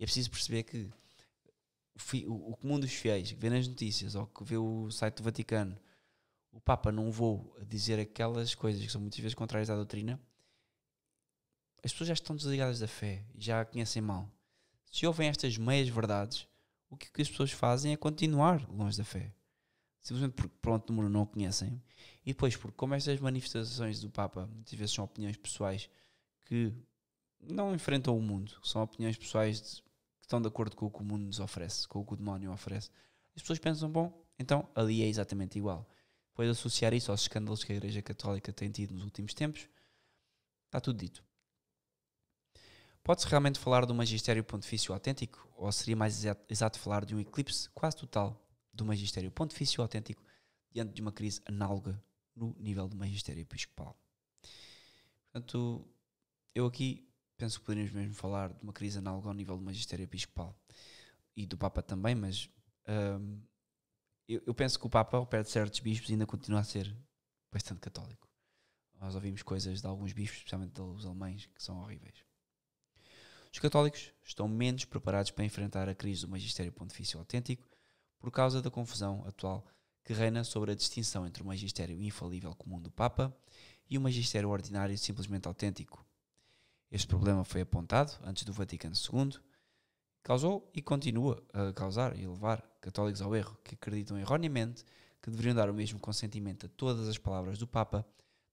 é preciso perceber que o comum dos fiéis que vê nas notícias ou que vê o site do Vaticano o Papa não vou dizer aquelas coisas que são muitas vezes contrárias à doutrina, as pessoas já estão desligadas da fé, já a conhecem mal. Se ouvem estas meias verdades, o é que, as pessoas fazem é continuar longe da fé. Simplesmente porque, pronto, número não conhecem. E depois, porque como estas manifestações do Papa muitas vezes são opiniões pessoais que não enfrentam o mundo, são opiniões pessoais de, que estão de acordo com o que o mundo nos oferece, com o que o demónio oferece, as pessoas pensam, bom, então ali é exatamente igual depois associar isso aos escândalos que a Igreja Católica tem tido nos últimos tempos, está tudo dito. Pode-se realmente falar de um magistério pontifício autêntico, ou seria mais exato falar de um eclipse quase total do magistério pontifício autêntico diante de uma crise análoga no nível do magistério episcopal? Portanto, eu aqui penso que poderíamos mesmo falar de uma crise análoga ao nível do magistério episcopal e do Papa também, mas. Hum, eu, eu, penso que o Papa, ao pé de certos bispos, ainda continua a ser bastante católico. Nós ouvimos coisas de alguns bispos, especialmente dos alemães, que são horríveis. Os católicos estão menos preparados para enfrentar a crise do magistério pontifício autêntico por causa da confusão atual que reina sobre a distinção entre o magistério infalível comum do Papa e o magistério ordinário simplesmente autêntico. Este problema foi apontado antes do Vaticano II causou e continua a causar e levar católicos ao erro, que acreditam erroneamente que deveriam dar o mesmo consentimento a todas as palavras do Papa,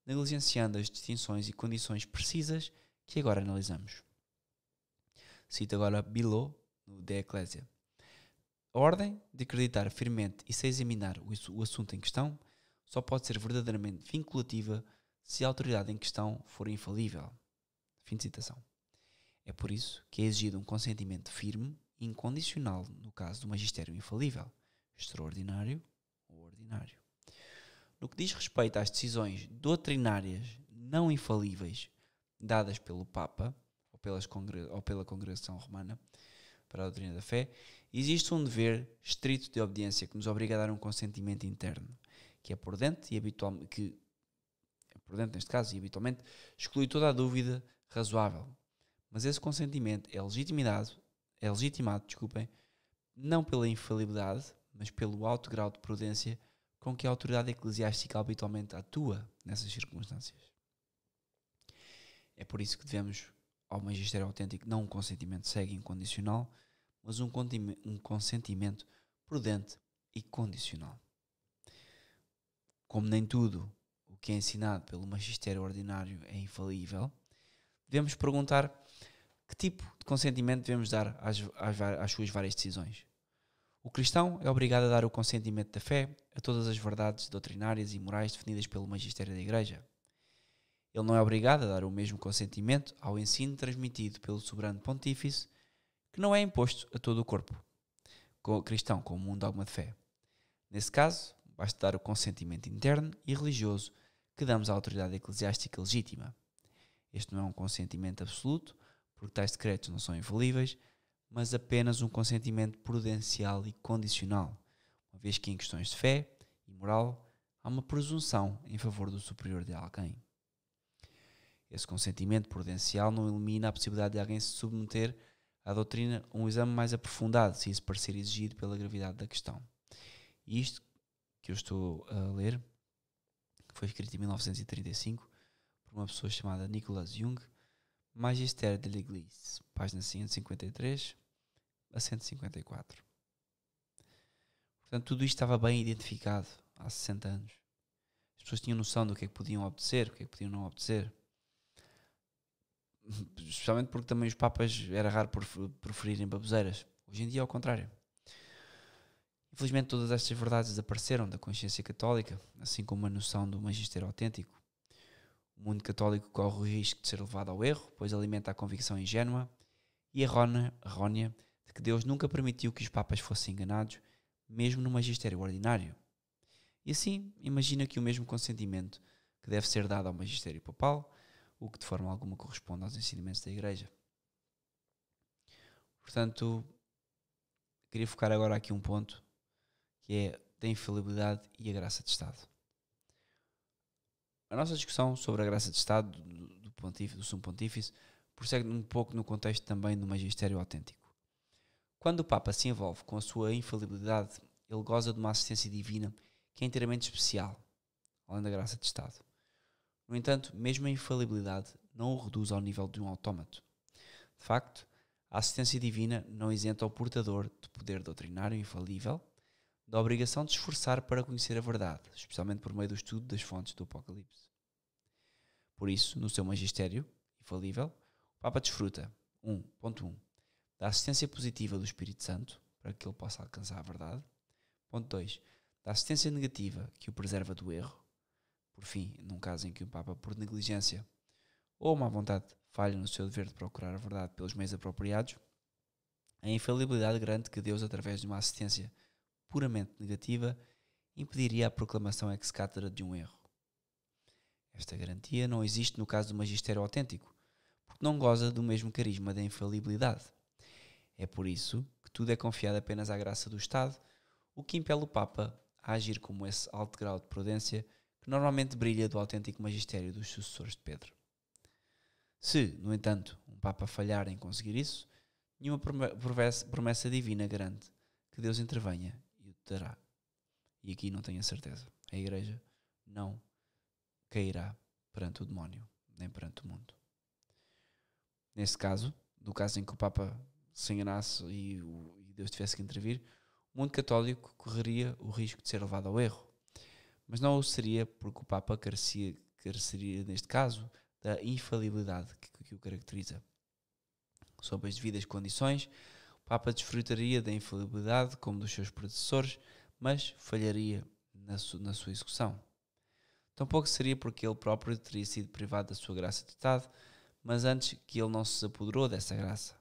negligenciando as distinções e condições precisas que agora analisamos. Cito agora Bilot, no De Ecclesia. A ordem de acreditar firmemente e se examinar o assunto em questão só pode ser verdadeiramente vinculativa se a autoridade em questão for infalível. Fim de citação. É por isso que é exigido um consentimento firme e incondicional no caso do magistério infalível, extraordinário ou ordinário. No que diz respeito às decisões doutrinárias não infalíveis dadas pelo Papa ou, pelas congre ou pela Congregação Romana para a Doutrina da Fé, existe um dever estrito de obediência que nos obriga a dar um consentimento interno, que é prudente e que é prudente neste caso e habitualmente exclui toda a dúvida razoável, mas esse consentimento é legitimado, é legitimado, desculpem, não pela infalibilidade, mas pelo alto grau de prudência com que a autoridade eclesiástica habitualmente atua nessas circunstâncias. É por isso que devemos ao magistério autêntico não um consentimento cego e incondicional, mas um, um consentimento prudente e condicional. Como nem tudo o que é ensinado pelo magistério ordinário é infalível, devemos perguntar que tipo de consentimento devemos dar às, às, às suas várias decisões? O cristão é obrigado a dar o consentimento da fé a todas as verdades doutrinárias e morais definidas pelo magistério da Igreja. Ele não é obrigado a dar o mesmo consentimento ao ensino transmitido pelo soberano pontífice, que não é imposto a todo o corpo cristão como um dogma de fé. Nesse caso, basta dar o consentimento interno e religioso que damos à autoridade eclesiástica legítima. Este não é um consentimento absoluto, porque tais decretos não são infalíveis, mas apenas um consentimento prudencial e condicional, uma vez que em questões de fé e moral há uma presunção em favor do superior de alguém. Esse consentimento prudencial não elimina a possibilidade de alguém se submeter à doutrina a um exame mais aprofundado, se isso parecer exigido pela gravidade da questão. isto que eu estou a ler foi escrito em 1935 por uma pessoa chamada Nicholas Jung, Magistério de l'Église, página 153 a 154. Portanto, tudo isto estava bem identificado há 60 anos. As pessoas tinham noção do que é que podiam obedecer, o que é que podiam não obedecer. Especialmente porque também os papas era raro proferirem baboseiras. Hoje em dia é o contrário. Infelizmente, todas estas verdades desapareceram da consciência católica, assim como a noção do magistério autêntico o mundo católico corre o risco de ser levado ao erro, pois alimenta a convicção ingênua e errónea de que Deus nunca permitiu que os papas fossem enganados, mesmo no magistério ordinário. E assim, imagina que o mesmo consentimento que deve ser dado ao magistério papal, o que de forma alguma corresponde aos ensinamentos da Igreja. Portanto, queria focar agora aqui um ponto que é da infalibilidade e a graça de Estado a nossa discussão sobre a graça de Estado do, do, pontífice, do sumo pontífice prossegue um pouco no contexto também do magistério autêntico. Quando o Papa se envolve com a sua infalibilidade, ele goza de uma assistência divina que é inteiramente especial, além da graça de Estado. No entanto, mesmo a infalibilidade não o reduz ao nível de um autómato. De facto, a assistência divina não isenta o portador de poder doutrinário infalível, da obrigação de esforçar para conhecer a verdade, especialmente por meio do estudo das fontes do Apocalipse. Por isso, no seu magistério infalível, o Papa desfruta 1.1 da assistência positiva do Espírito Santo para que ele possa alcançar a verdade. Ponto 2. Da assistência negativa que o preserva do erro. Por fim, num caso em que o Papa, por negligência ou má vontade, falha no seu dever de procurar a verdade pelos meios apropriados, a infalibilidade garante que Deus, através de uma assistência puramente negativa impediria a proclamação ex cátedra de um erro. Esta garantia não existe no caso do magistério autêntico, porque não goza do mesmo carisma da infalibilidade. É por isso que tudo é confiado apenas à graça do Estado, o que impele o Papa a agir como esse alto grau de prudência que normalmente brilha do autêntico magistério dos sucessores de Pedro. Se, no entanto, um Papa falhar em conseguir isso, nenhuma promessa divina garante que Deus intervenha e aqui não tenho a certeza. A igreja não cairá perante o demónio, nem perante o mundo. Neste caso, do caso em que o Papa se enganasse e, o, e Deus tivesse que intervir, o mundo católico correria o risco de ser levado ao erro. Mas não o seria porque o Papa carecia, careceria, neste caso, da infalibilidade que, que o caracteriza. Sob as devidas condições, Papa desfrutaria da infalibilidade como dos seus predecessores, mas falharia na, su na sua execução. Tampouco seria porque ele próprio teria sido privado da sua graça Estado, mas antes que ele não se apoderou dessa graça.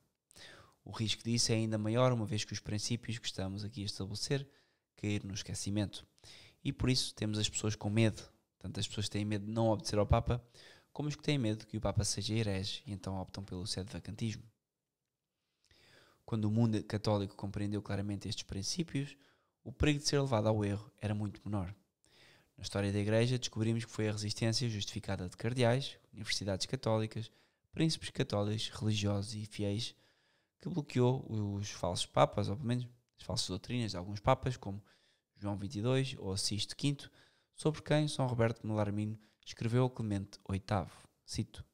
O risco disso é ainda maior, uma vez que os princípios que estamos aqui a estabelecer caíram no esquecimento. E por isso temos as pessoas com medo. Tanto as pessoas que têm medo de não obedecer ao Papa, como os que têm medo que o Papa seja herege e então optam pelo sede vacantismo. Quando o mundo católico compreendeu claramente estes princípios, o perigo de ser levado ao erro era muito menor. Na história da Igreja, descobrimos que foi a resistência justificada de cardeais, universidades católicas, príncipes católicos, religiosos e fiéis que bloqueou os falsos papas, ou pelo menos as falsas doutrinas de alguns papas, como João XXII ou Sisto V, sobre quem São Roberto Melarmino escreveu Clemente VIII. Cito: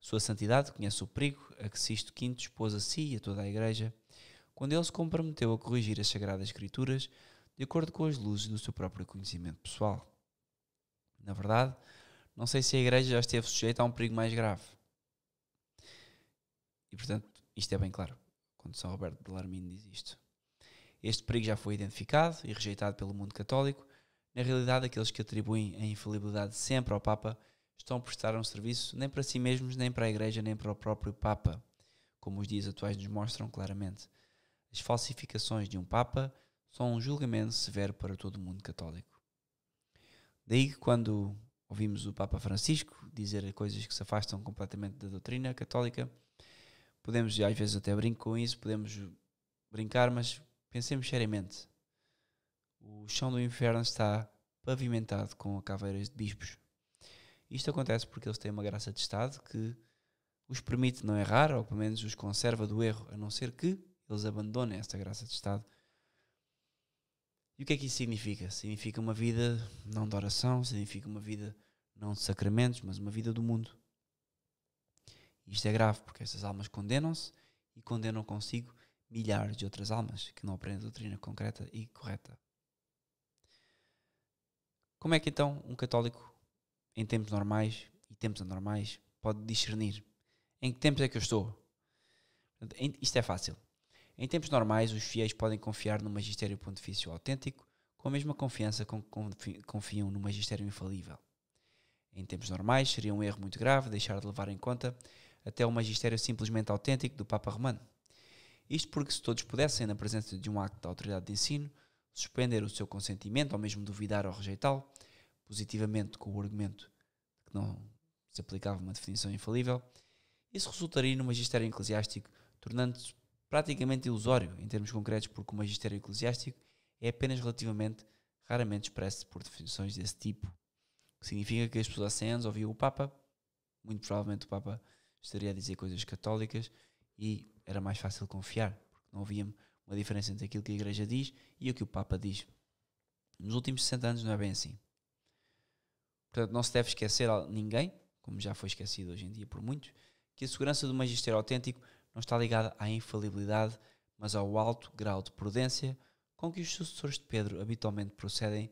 sua Santidade conhece o perigo a que Sisto V expôs a si e a toda a Igreja, quando ele se comprometeu a corrigir as Sagradas Escrituras de acordo com as luzes do seu próprio conhecimento pessoal. Na verdade, não sei se a Igreja já esteve sujeita a um perigo mais grave. E portanto, isto é bem claro, quando São Roberto de Larmino diz isto. Este perigo já foi identificado e rejeitado pelo mundo católico. Na realidade, aqueles que atribuem a infalibilidade sempre ao Papa estão a prestar um serviço nem para si mesmos, nem para a Igreja, nem para o próprio Papa, como os dias atuais nos mostram claramente. As falsificações de um Papa são um julgamento severo para todo o mundo católico. Daí que, quando ouvimos o Papa Francisco dizer coisas que se afastam completamente da doutrina católica, podemos, às vezes até brinco com isso, podemos brincar, mas pensemos seriamente. O chão do inferno está pavimentado com caveiras de bispos. Isto acontece porque eles têm uma graça de Estado que os permite não errar, ou pelo menos os conserva do erro, a não ser que eles abandonem esta graça de Estado. E o que é que isso significa? Significa uma vida não de oração, significa uma vida não de sacramentos, mas uma vida do mundo. Isto é grave porque estas almas condenam-se e condenam consigo milhares de outras almas que não aprendem doutrina concreta e correta. Como é que então um católico em tempos normais e tempos anormais, pode discernir em que tempos é que eu estou. Isto é fácil. Em tempos normais, os fiéis podem confiar no magistério pontifício autêntico com a mesma confiança com que confiam no magistério infalível. Em tempos normais, seria um erro muito grave deixar de levar em conta até o magistério simplesmente autêntico do Papa Romano. Isto porque, se todos pudessem, na presença de um acto da autoridade de ensino, suspender o seu consentimento ou mesmo duvidar ou rejeitá-lo, positivamente com o argumento de que não se aplicava uma definição infalível, isso resultaria no magistério eclesiástico tornando-se praticamente ilusório em termos concretos, porque o magistério eclesiástico é apenas relativamente raramente expresso por definições desse tipo. O que significa que as pessoas anos ouviam o Papa, muito provavelmente o Papa estaria a dizer coisas católicas e era mais fácil confiar, porque não havia uma diferença entre aquilo que a Igreja diz e o que o Papa diz. Nos últimos 60 anos não é bem assim. Portanto, não se deve esquecer a ninguém, como já foi esquecido hoje em dia por muitos, que a segurança do magistério autêntico não está ligada à infalibilidade, mas ao alto grau de prudência com que os sucessores de Pedro habitualmente procedem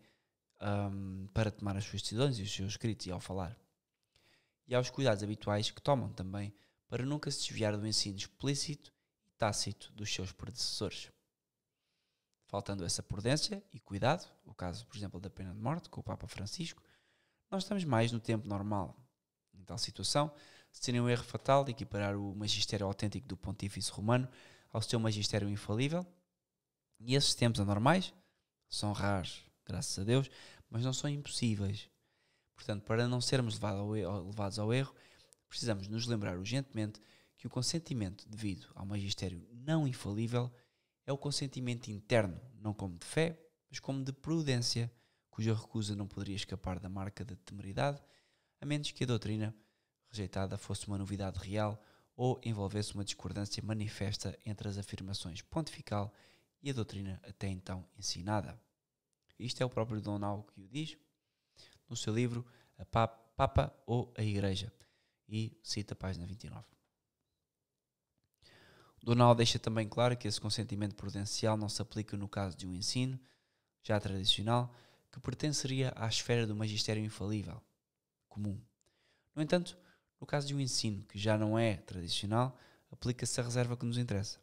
um, para tomar as suas decisões e os seus escritos e ao falar. E aos cuidados habituais que tomam também para nunca se desviar do ensino explícito e tácito dos seus predecessores. Faltando essa prudência e cuidado, o caso, por exemplo, da pena de morte com o Papa Francisco, nós estamos mais no tempo normal. Em tal situação, seria um erro fatal de equiparar o magistério autêntico do pontífice romano ao seu magistério infalível. E esses tempos anormais são raros, graças a Deus, mas não são impossíveis. Portanto, para não sermos levados ao erro, precisamos nos lembrar urgentemente que o consentimento devido ao magistério não infalível é o consentimento interno, não como de fé, mas como de prudência cuja recusa não poderia escapar da marca da temeridade, a menos que a doutrina rejeitada fosse uma novidade real ou envolvesse uma discordância manifesta entre as afirmações pontifical e a doutrina até então ensinada. Isto é o próprio Donald que o diz no seu livro A Papa ou a Igreja, e cita a página 29. Donald deixa também claro que esse consentimento prudencial não se aplica no caso de um ensino já tradicional, que pertenceria à esfera do magistério infalível, comum. No entanto, no caso de um ensino que já não é tradicional, aplica-se a reserva que nos interessa.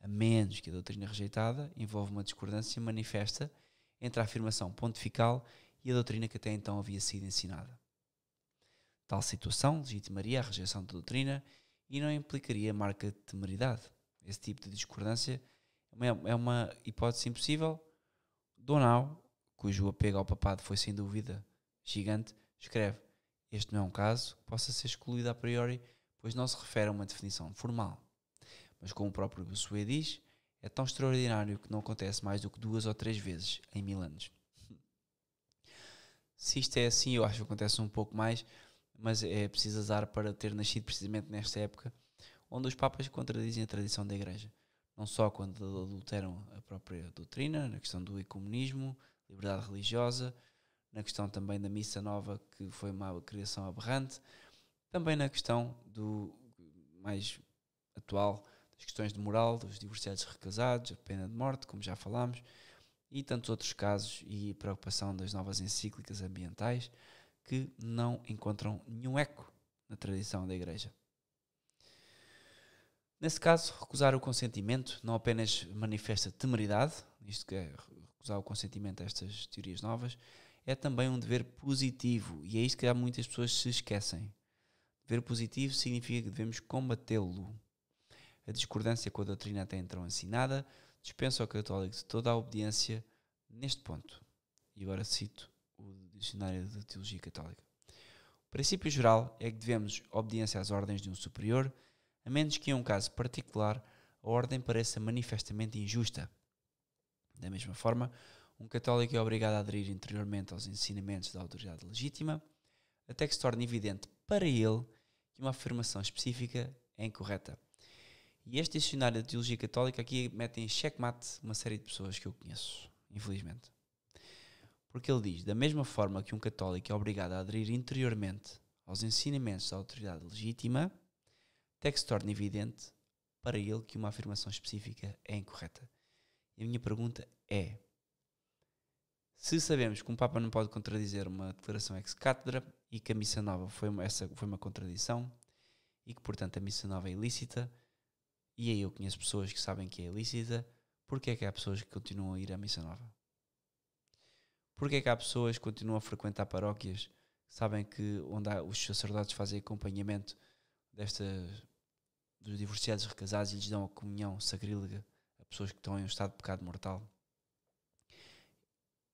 A menos que a doutrina rejeitada envolva uma discordância manifesta entre a afirmação pontifical e a doutrina que até então havia sido ensinada. Tal situação legitimaria a rejeição da doutrina e não implicaria marca de temeridade. Esse tipo de discordância é uma é hipótese impossível, donal cujo apego ao papado foi sem dúvida gigante, escreve: Este não é um caso que possa ser excluído a priori, pois não se refere a uma definição formal. Mas, como o próprio Bussuet diz, é tão extraordinário que não acontece mais do que duas ou três vezes em mil anos. Se isto é assim, eu acho que acontece um pouco mais, mas é preciso azar para ter nascido precisamente nesta época, onde os papas contradizem a tradição da Igreja. Não só quando adulteram a própria doutrina, na questão do ecumenismo, liberdade religiosa, na questão também da missa nova, que foi uma criação aberrante, também na questão do mais atual, das questões de moral, dos divorciados recasados, a pena de morte, como já falámos, e tantos outros casos e preocupação das novas encíclicas ambientais que não encontram nenhum eco na tradição da Igreja. Nesse caso, recusar o consentimento não apenas manifesta temeridade, isto que é usar o consentimento a estas teorias novas, é também um dever positivo. E é isto que há muitas pessoas se esquecem. Dever positivo significa que devemos combatê-lo. A discordância com a doutrina até então ensinada dispensa ao católico de toda a obediência neste ponto. E agora cito o Dicionário de Teologia Católica. O princípio geral é que devemos obediência às ordens de um superior, a menos que em um caso particular a ordem pareça manifestamente injusta da mesma forma, um católico é obrigado a aderir interiormente aos ensinamentos da autoridade legítima, até que se torne evidente para ele que uma afirmação específica é incorreta. E este dicionário da teologia católica aqui mete em xeque-mate uma série de pessoas que eu conheço, infelizmente. Porque ele diz: da mesma forma que um católico é obrigado a aderir interiormente aos ensinamentos da autoridade legítima, até que se torne evidente para ele que uma afirmação específica é incorreta. E a minha pergunta é: se sabemos que um Papa não pode contradizer uma declaração ex cátedra e que a missa nova foi uma, essa foi uma contradição e que, portanto, a missa nova é ilícita, e aí eu conheço pessoas que sabem que é ilícita, porquê é que há pessoas que continuam a ir à missa nova? Porquê é que há pessoas que continuam a frequentar paróquias sabem que onde há, os sacerdotes fazem acompanhamento destas dos divorciados recasados e lhes dão a comunhão sacrílega pessoas que estão em um estado de pecado mortal.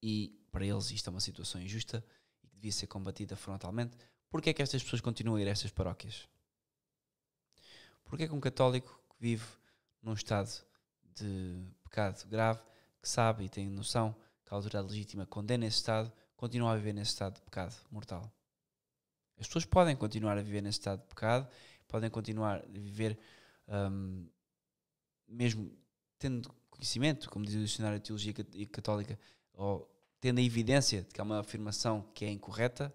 E para eles isto é uma situação injusta e que devia ser combatida frontalmente. Porquê é que estas pessoas continuam a ir a estas paróquias? Porquê é que um católico que vive num estado de pecado grave, que sabe e tem noção que a autoridade legítima condena esse estado, continua a viver nesse estado de pecado mortal? As pessoas podem continuar a viver nesse estado de pecado, podem continuar a viver um, mesmo tendo conhecimento, como diz o dicionário de teologia católica, ou tendo a evidência de que há uma afirmação que é incorreta,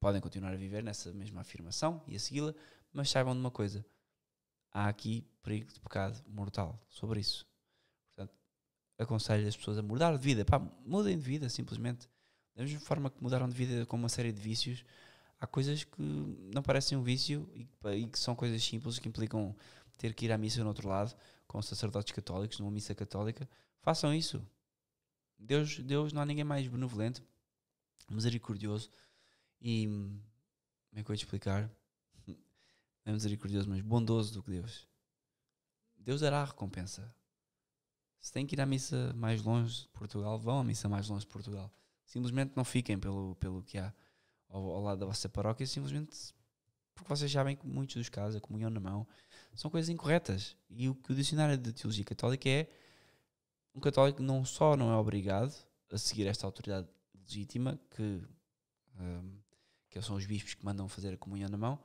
podem continuar a viver nessa mesma afirmação e a segui-la, mas saibam de uma coisa: há aqui perigo de pecado mortal sobre isso. Portanto, aconselho as pessoas a mudar de vida. Pá, mudem de vida, simplesmente. Da mesma forma que mudaram de vida com uma série de vícios, há coisas que não parecem um vício e, e que são coisas simples que implicam ter que ir à missa no outro lado com sacerdotes católicos, numa missa católica, façam isso. Deus, Deus não há ninguém mais benevolente, misericordioso e. Como é que eu ia te explicar? Não é misericordioso, mas bondoso do que Deus. Deus dará a recompensa. Se têm que ir à missa mais longe de Portugal, vão à missa mais longe de Portugal. Simplesmente não fiquem pelo, pelo que há ao, ao lado da vossa paróquia, simplesmente porque vocês sabem que muitos dos casos, a comunhão na mão, são coisas incorretas. E o que o dicionário de teologia católica é: um católico não só não é obrigado a seguir esta autoridade legítima, que, um, que são os bispos que mandam fazer a comunhão na mão,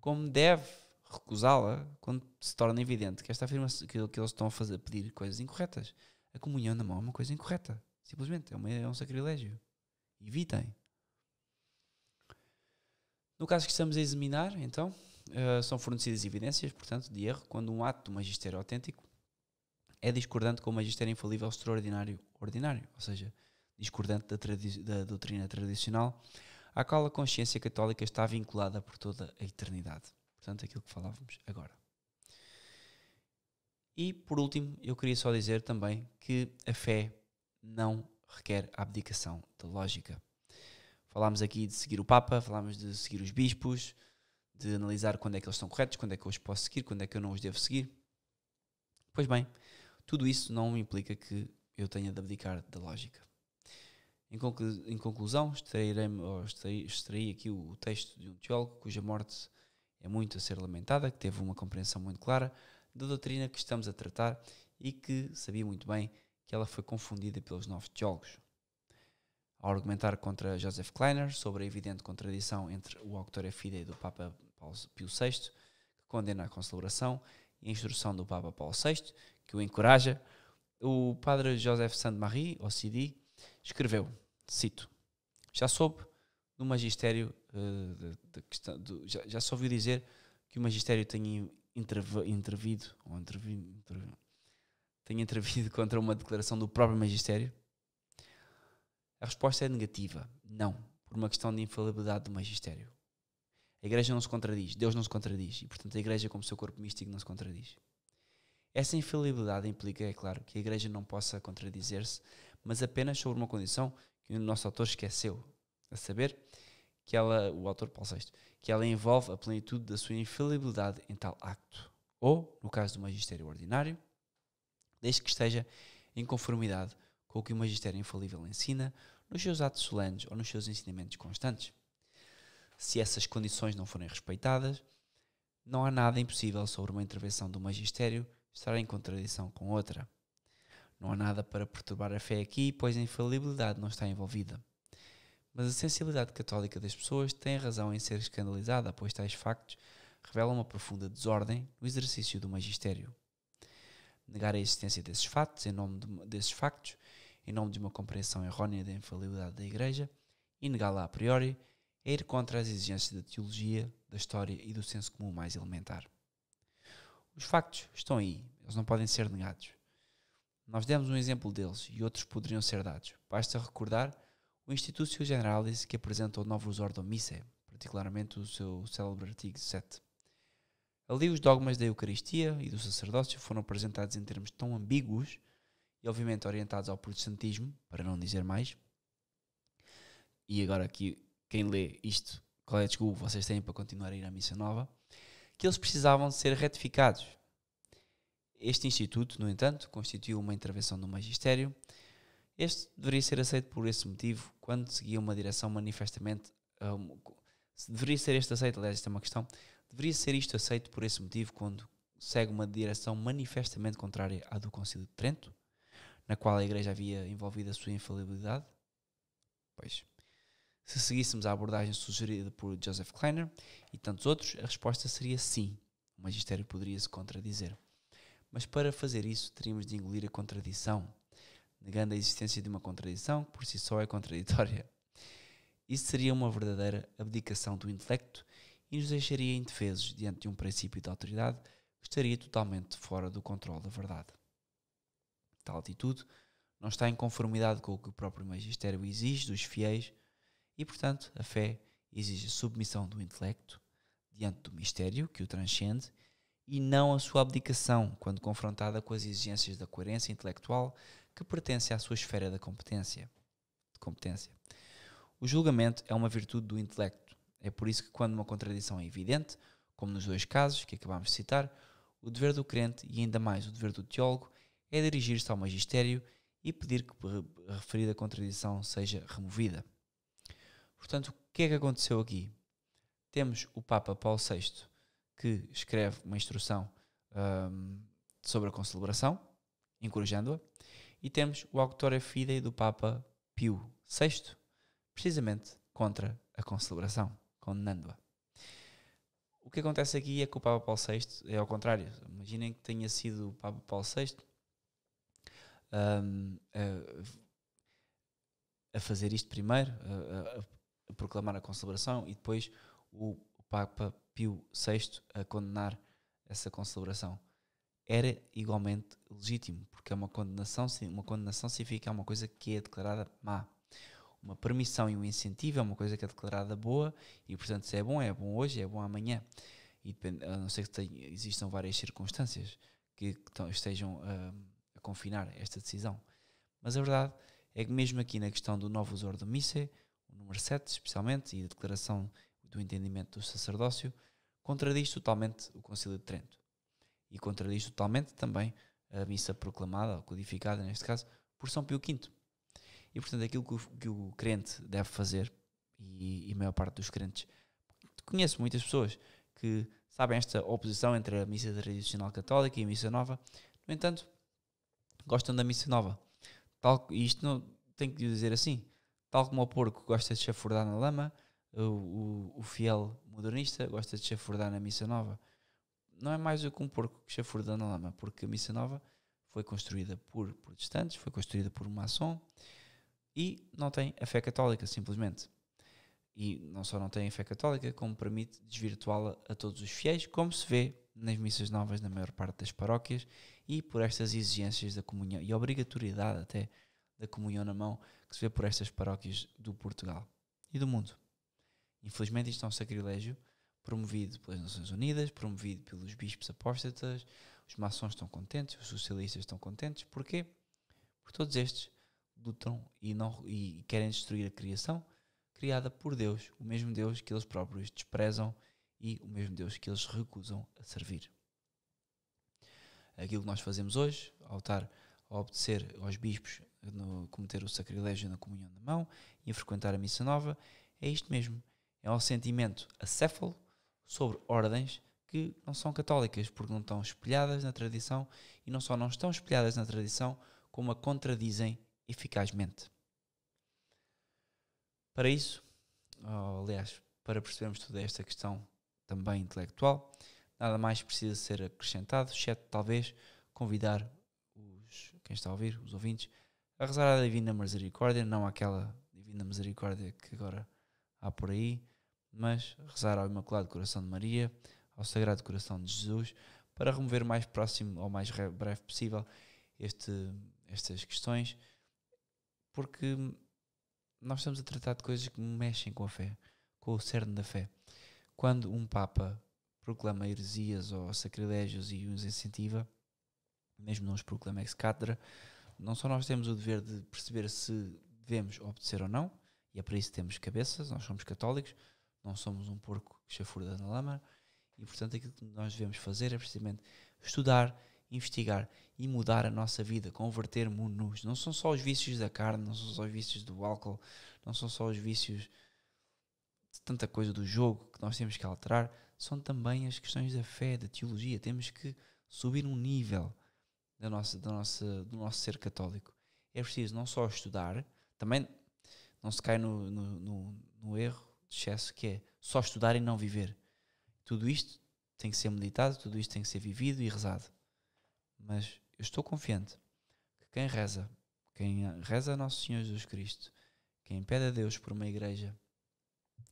como deve recusá-la quando se torna evidente que esta afirmação que, que eles estão a fazer, pedir coisas incorretas. A comunhão na mão é uma coisa incorreta, simplesmente, é, uma, é um sacrilégio. Evitem. No caso que estamos a examinar, então, eh, são fornecidas evidências, portanto, de erro quando um ato do magistério autêntico é discordante com o magistério infalível extraordinário ordinário, ou seja, discordante da, tradi da doutrina tradicional à qual a consciência católica está vinculada por toda a eternidade. Portanto, aquilo que falávamos agora. E, por último, eu queria só dizer também que a fé não requer abdicação da lógica. Falámos aqui de seguir o Papa, falámos de seguir os bispos, de analisar quando é que eles estão corretos, quando é que eu os posso seguir, quando é que eu não os devo seguir. Pois bem, tudo isso não implica que eu tenha de abdicar da lógica. Em, conclu em conclusão, extraí, extraí aqui o texto de um teólogo cuja morte é muito a ser lamentada, que teve uma compreensão muito clara da doutrina que estamos a tratar e que sabia muito bem que ela foi confundida pelos novos teólogos. Ao argumentar contra Joseph Kleiner sobre a evidente contradição entre o Auctora é Fidei do Papa Pio VI, que condena a consolação e a instrução do Papa Paulo VI, que o encoraja, o padre Joseph Sainte-Marie, ou Sidi, escreveu, cito, já soube do magistério, uh, de, de já, já se ouviu dizer que o magistério tenha intervido, ou intervido, intervido, tenha intervido contra uma declaração do próprio magistério? A resposta é negativa, não, por uma questão de infalibilidade do magistério. A igreja não se contradiz, Deus não se contradiz e, portanto, a igreja, como seu corpo místico, não se contradiz. Essa infalibilidade implica, é claro, que a igreja não possa contradizer-se, mas apenas sobre uma condição que o nosso autor esqueceu, a saber que ela, o autor Paulo VI, que ela envolve a plenitude da sua infalibilidade em tal acto, ou, no caso do magistério ordinário, desde que esteja em conformidade com o que o magistério infalível ensina nos seus atos solenes ou nos seus ensinamentos constantes. Se essas condições não forem respeitadas, não há nada impossível sobre uma intervenção do magistério estar em contradição com outra. Não há nada para perturbar a fé aqui, pois a infalibilidade não está envolvida. Mas a sensibilidade católica das pessoas tem razão em ser escandalizada, pois tais factos revelam uma profunda desordem no exercício do magistério. Negar a existência desses factos em nome de, desses factos, em nome de uma compreensão errónea da infalibilidade da Igreja, e negá-la a priori, é ir contra as exigências da teologia, da história e do senso comum mais elementar. Os factos estão aí, eles não podem ser negados. Nós demos um exemplo deles e outros poderiam ser dados. Basta recordar o Instituto Generalis que apresenta o Novus Ordo Missae, particularmente o seu célebre artigo 7. Ali os dogmas da Eucaristia e do sacerdócio foram apresentados em termos tão ambíguos e obviamente orientados ao protestantismo, para não dizer mais. E agora aqui quem lê isto, qual é a desculpa vocês têm para continuar a ir à Missa Nova, que eles precisavam de ser retificados. Este instituto, no entanto, constituiu uma intervenção do magistério. Este deveria ser aceito por esse motivo, quando seguia uma direção manifestamente. Ah, um, deveria ser este aceito, aliás, esta é uma questão. Deveria ser isto aceito por esse motivo, quando segue uma direção manifestamente contrária à do Concílio de Trento, na qual a Igreja havia envolvido a sua infalibilidade? Pois. Se seguíssemos a abordagem sugerida por Joseph Kleiner e tantos outros, a resposta seria sim. O magistério poderia se contradizer. Mas para fazer isso, teríamos de engolir a contradição, negando a existência de uma contradição que por si só é contraditória. Isso seria uma verdadeira abdicação do intelecto e nos deixaria indefesos diante de um princípio de autoridade que estaria totalmente fora do controle da verdade. Tal atitude não está em conformidade com o que o próprio magistério exige dos fiéis e, portanto, a fé exige a submissão do intelecto diante do mistério que o transcende e não a sua abdicação quando confrontada com as exigências da coerência intelectual que pertence à sua esfera da competência. De competência. O julgamento é uma virtude do intelecto. É por isso que, quando uma contradição é evidente, como nos dois casos que acabámos de citar, o dever do crente e ainda mais o dever do teólogo é dirigir-se ao magistério e pedir que a referida contradição seja removida. Portanto, o que é que aconteceu aqui? Temos o Papa Paulo VI que escreve uma instrução um, sobre a concelebração, encorajando-a, e temos o Auctora Fidei do Papa Pio VI, precisamente contra a concelebração, condenando-a. O que acontece aqui é que o Papa Paulo VI é ao contrário. Imaginem que tenha sido o Papa Paulo VI um, a, a, fazer isto primeiro, a, proclamar a concelebração e depois o Papa Pio VI a condenar essa concelebração. Era igualmente legítimo, porque é uma condenação, uma condenação significa é uma coisa que é declarada má. Uma permissão e um incentivo é uma coisa que é declarada boa e, portanto, se é bom, é bom hoje, é bom amanhã. E depende, a não ser que tenha, existam várias circunstâncias que, estejam a, hum, a confinar esta decisão. Mas a verdade é que, mesmo aqui na questão do novo uso do missa número 7, especialmente, e a declaração do entendimento do sacerdócio, contradiz totalmente o Concílio de Trento. E contradiz totalmente também a missa proclamada, ou codificada, neste caso, por São Pio V. E, portanto, aquilo que o, que o crente deve fazer, e, e a maior parte dos crentes, conheço muitas pessoas que sabem esta oposição entre a missa tradicional católica e a missa nova, no entanto, gostam da missa nova. Tal, e isto não tem que dizer assim, Tal como o porco gosta de chafurdar na lama, o, o, o fiel modernista gosta de chafurdar na missa nova. Não é mais do que um porco que chafurda na lama, porque a missa nova foi construída por protestantes, foi construída por maçom e não tem a fé católica, simplesmente. E não só não tem a fé católica, como permite desvirtuá-la a todos os fiéis, como se vê nas missas novas na maior parte das paróquias e por estas exigências da comunhão e obrigatoriedade até da comunhão na mão que se vê por estas paróquias do Portugal e do mundo. Infelizmente, isto é um sacrilégio promovido pelas Nações Unidas, promovido pelos bispos apóstatas, os maçons estão contentes, os socialistas estão contentes. Porquê? Porque todos estes lutam e, não, e querem destruir a criação criada por Deus, o mesmo Deus que eles próprios desprezam e o mesmo Deus que eles recusam a servir. Aquilo que nós fazemos hoje, ao estar a obedecer aos bispos, no cometer o sacrilégio na comunhão da mão e a frequentar a missa nova, é isto mesmo. É um sentimento acéfalo sobre ordens que não são católicas, porque não estão espelhadas na tradição e não só não estão espelhadas na tradição, como a contradizem eficazmente. Para isso, oh, aliás, para percebermos toda esta questão também intelectual, nada mais precisa ser acrescentado, exceto talvez convidar os, quem está a ouvir, os ouvintes, a rezar à Divina Misericórdia, não aquela Divina Misericórdia que agora há por aí, mas rezar ao Imaculado Coração de Maria, ao Sagrado Coração de Jesus, para remover o mais próximo ou mais breve possível este, estas questões, porque nós estamos a tratar de coisas que mexem com a fé, com o cerne da fé. Quando um Papa proclama heresias ou sacrilégios e os incentiva, mesmo não os proclama ex cátedra, não só nós temos o dever de perceber se devemos obedecer ou não, e é para isso que temos cabeças, nós somos católicos, não somos um porco que chafurda na lama, e portanto aquilo que nós devemos fazer é precisamente estudar, investigar e mudar a nossa vida, convertermos-nos. Não são só os vícios da carne, não são só os vícios do álcool, não são só os vícios de tanta coisa do jogo que nós temos que alterar, são também as questões da fé, da teologia. Temos que subir um nível da nossa, da nossa, do nosso ser católico. É preciso não só estudar, também não se cai no, no, no, no erro de excesso que é só estudar e não viver. Tudo isto tem que ser meditado, tudo isto tem que ser vivido e rezado. Mas eu estou confiante que quem reza, quem reza a Nosso Senhor Jesus Cristo, quem pede a Deus por uma igreja,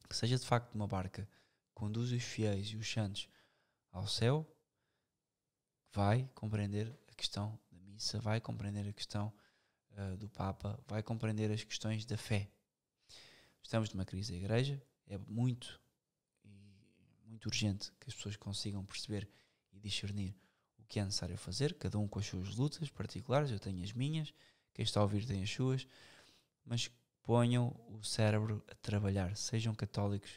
que seja de facto uma barca, conduz os fiéis e os santos ao céu, vai compreender a questão da missa, vai compreender a questão uh, do Papa, vai compreender as questões da fé. Estamos numa crise da Igreja, é muito muito urgente que as pessoas consigam perceber e discernir o que é necessário fazer, cada um com as suas lutas particulares, eu tenho as minhas, quem está a ouvir tem as suas, mas ponham o cérebro a trabalhar, sejam católicos,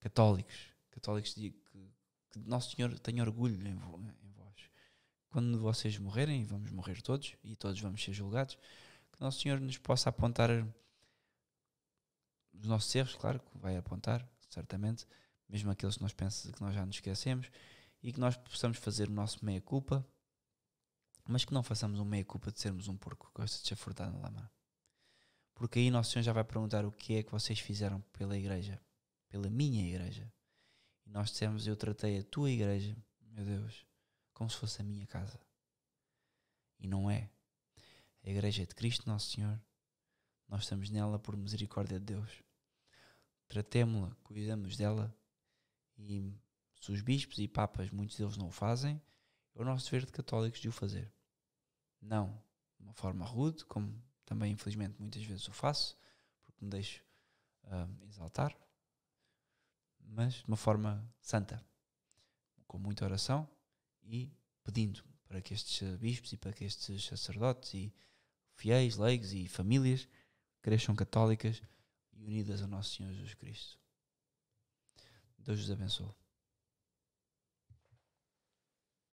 católicos, católicos de, que, que Nosso Senhor tenha orgulho em, quando vocês morrerem, vamos morrer todos e todos vamos ser julgados, que Nosso Senhor nos possa apontar os nossos erros, claro que vai apontar, certamente, mesmo aqueles que nós pensamos que nós já nos esquecemos, e que nós possamos fazer o nosso meia-culpa, mas que não façamos um meia-culpa de sermos um porco que gosta de furtado na lama. Porque aí Nosso Senhor já vai perguntar o que é que vocês fizeram pela igreja, pela minha igreja. E nós dissemos: Eu tratei a tua igreja, meu Deus como se fosse a minha casa. E não é. A Igreja é de Cristo Nosso Senhor, nós estamos nela por misericórdia de Deus. tratemo la cuidamos dela e se os bispos e papas, muitos deles não o fazem, é o nosso dever de católicos de o fazer. Não de uma forma rude, como também infelizmente muitas vezes o faço, porque me deixo uh, exaltar, mas de uma forma santa, com muita oração, e pedindo para que estes bispos e para que estes sacerdotes e fiéis, leigos e famílias cresçam católicas e unidas ao nosso Senhor Jesus Cristo. Deus os abençoe.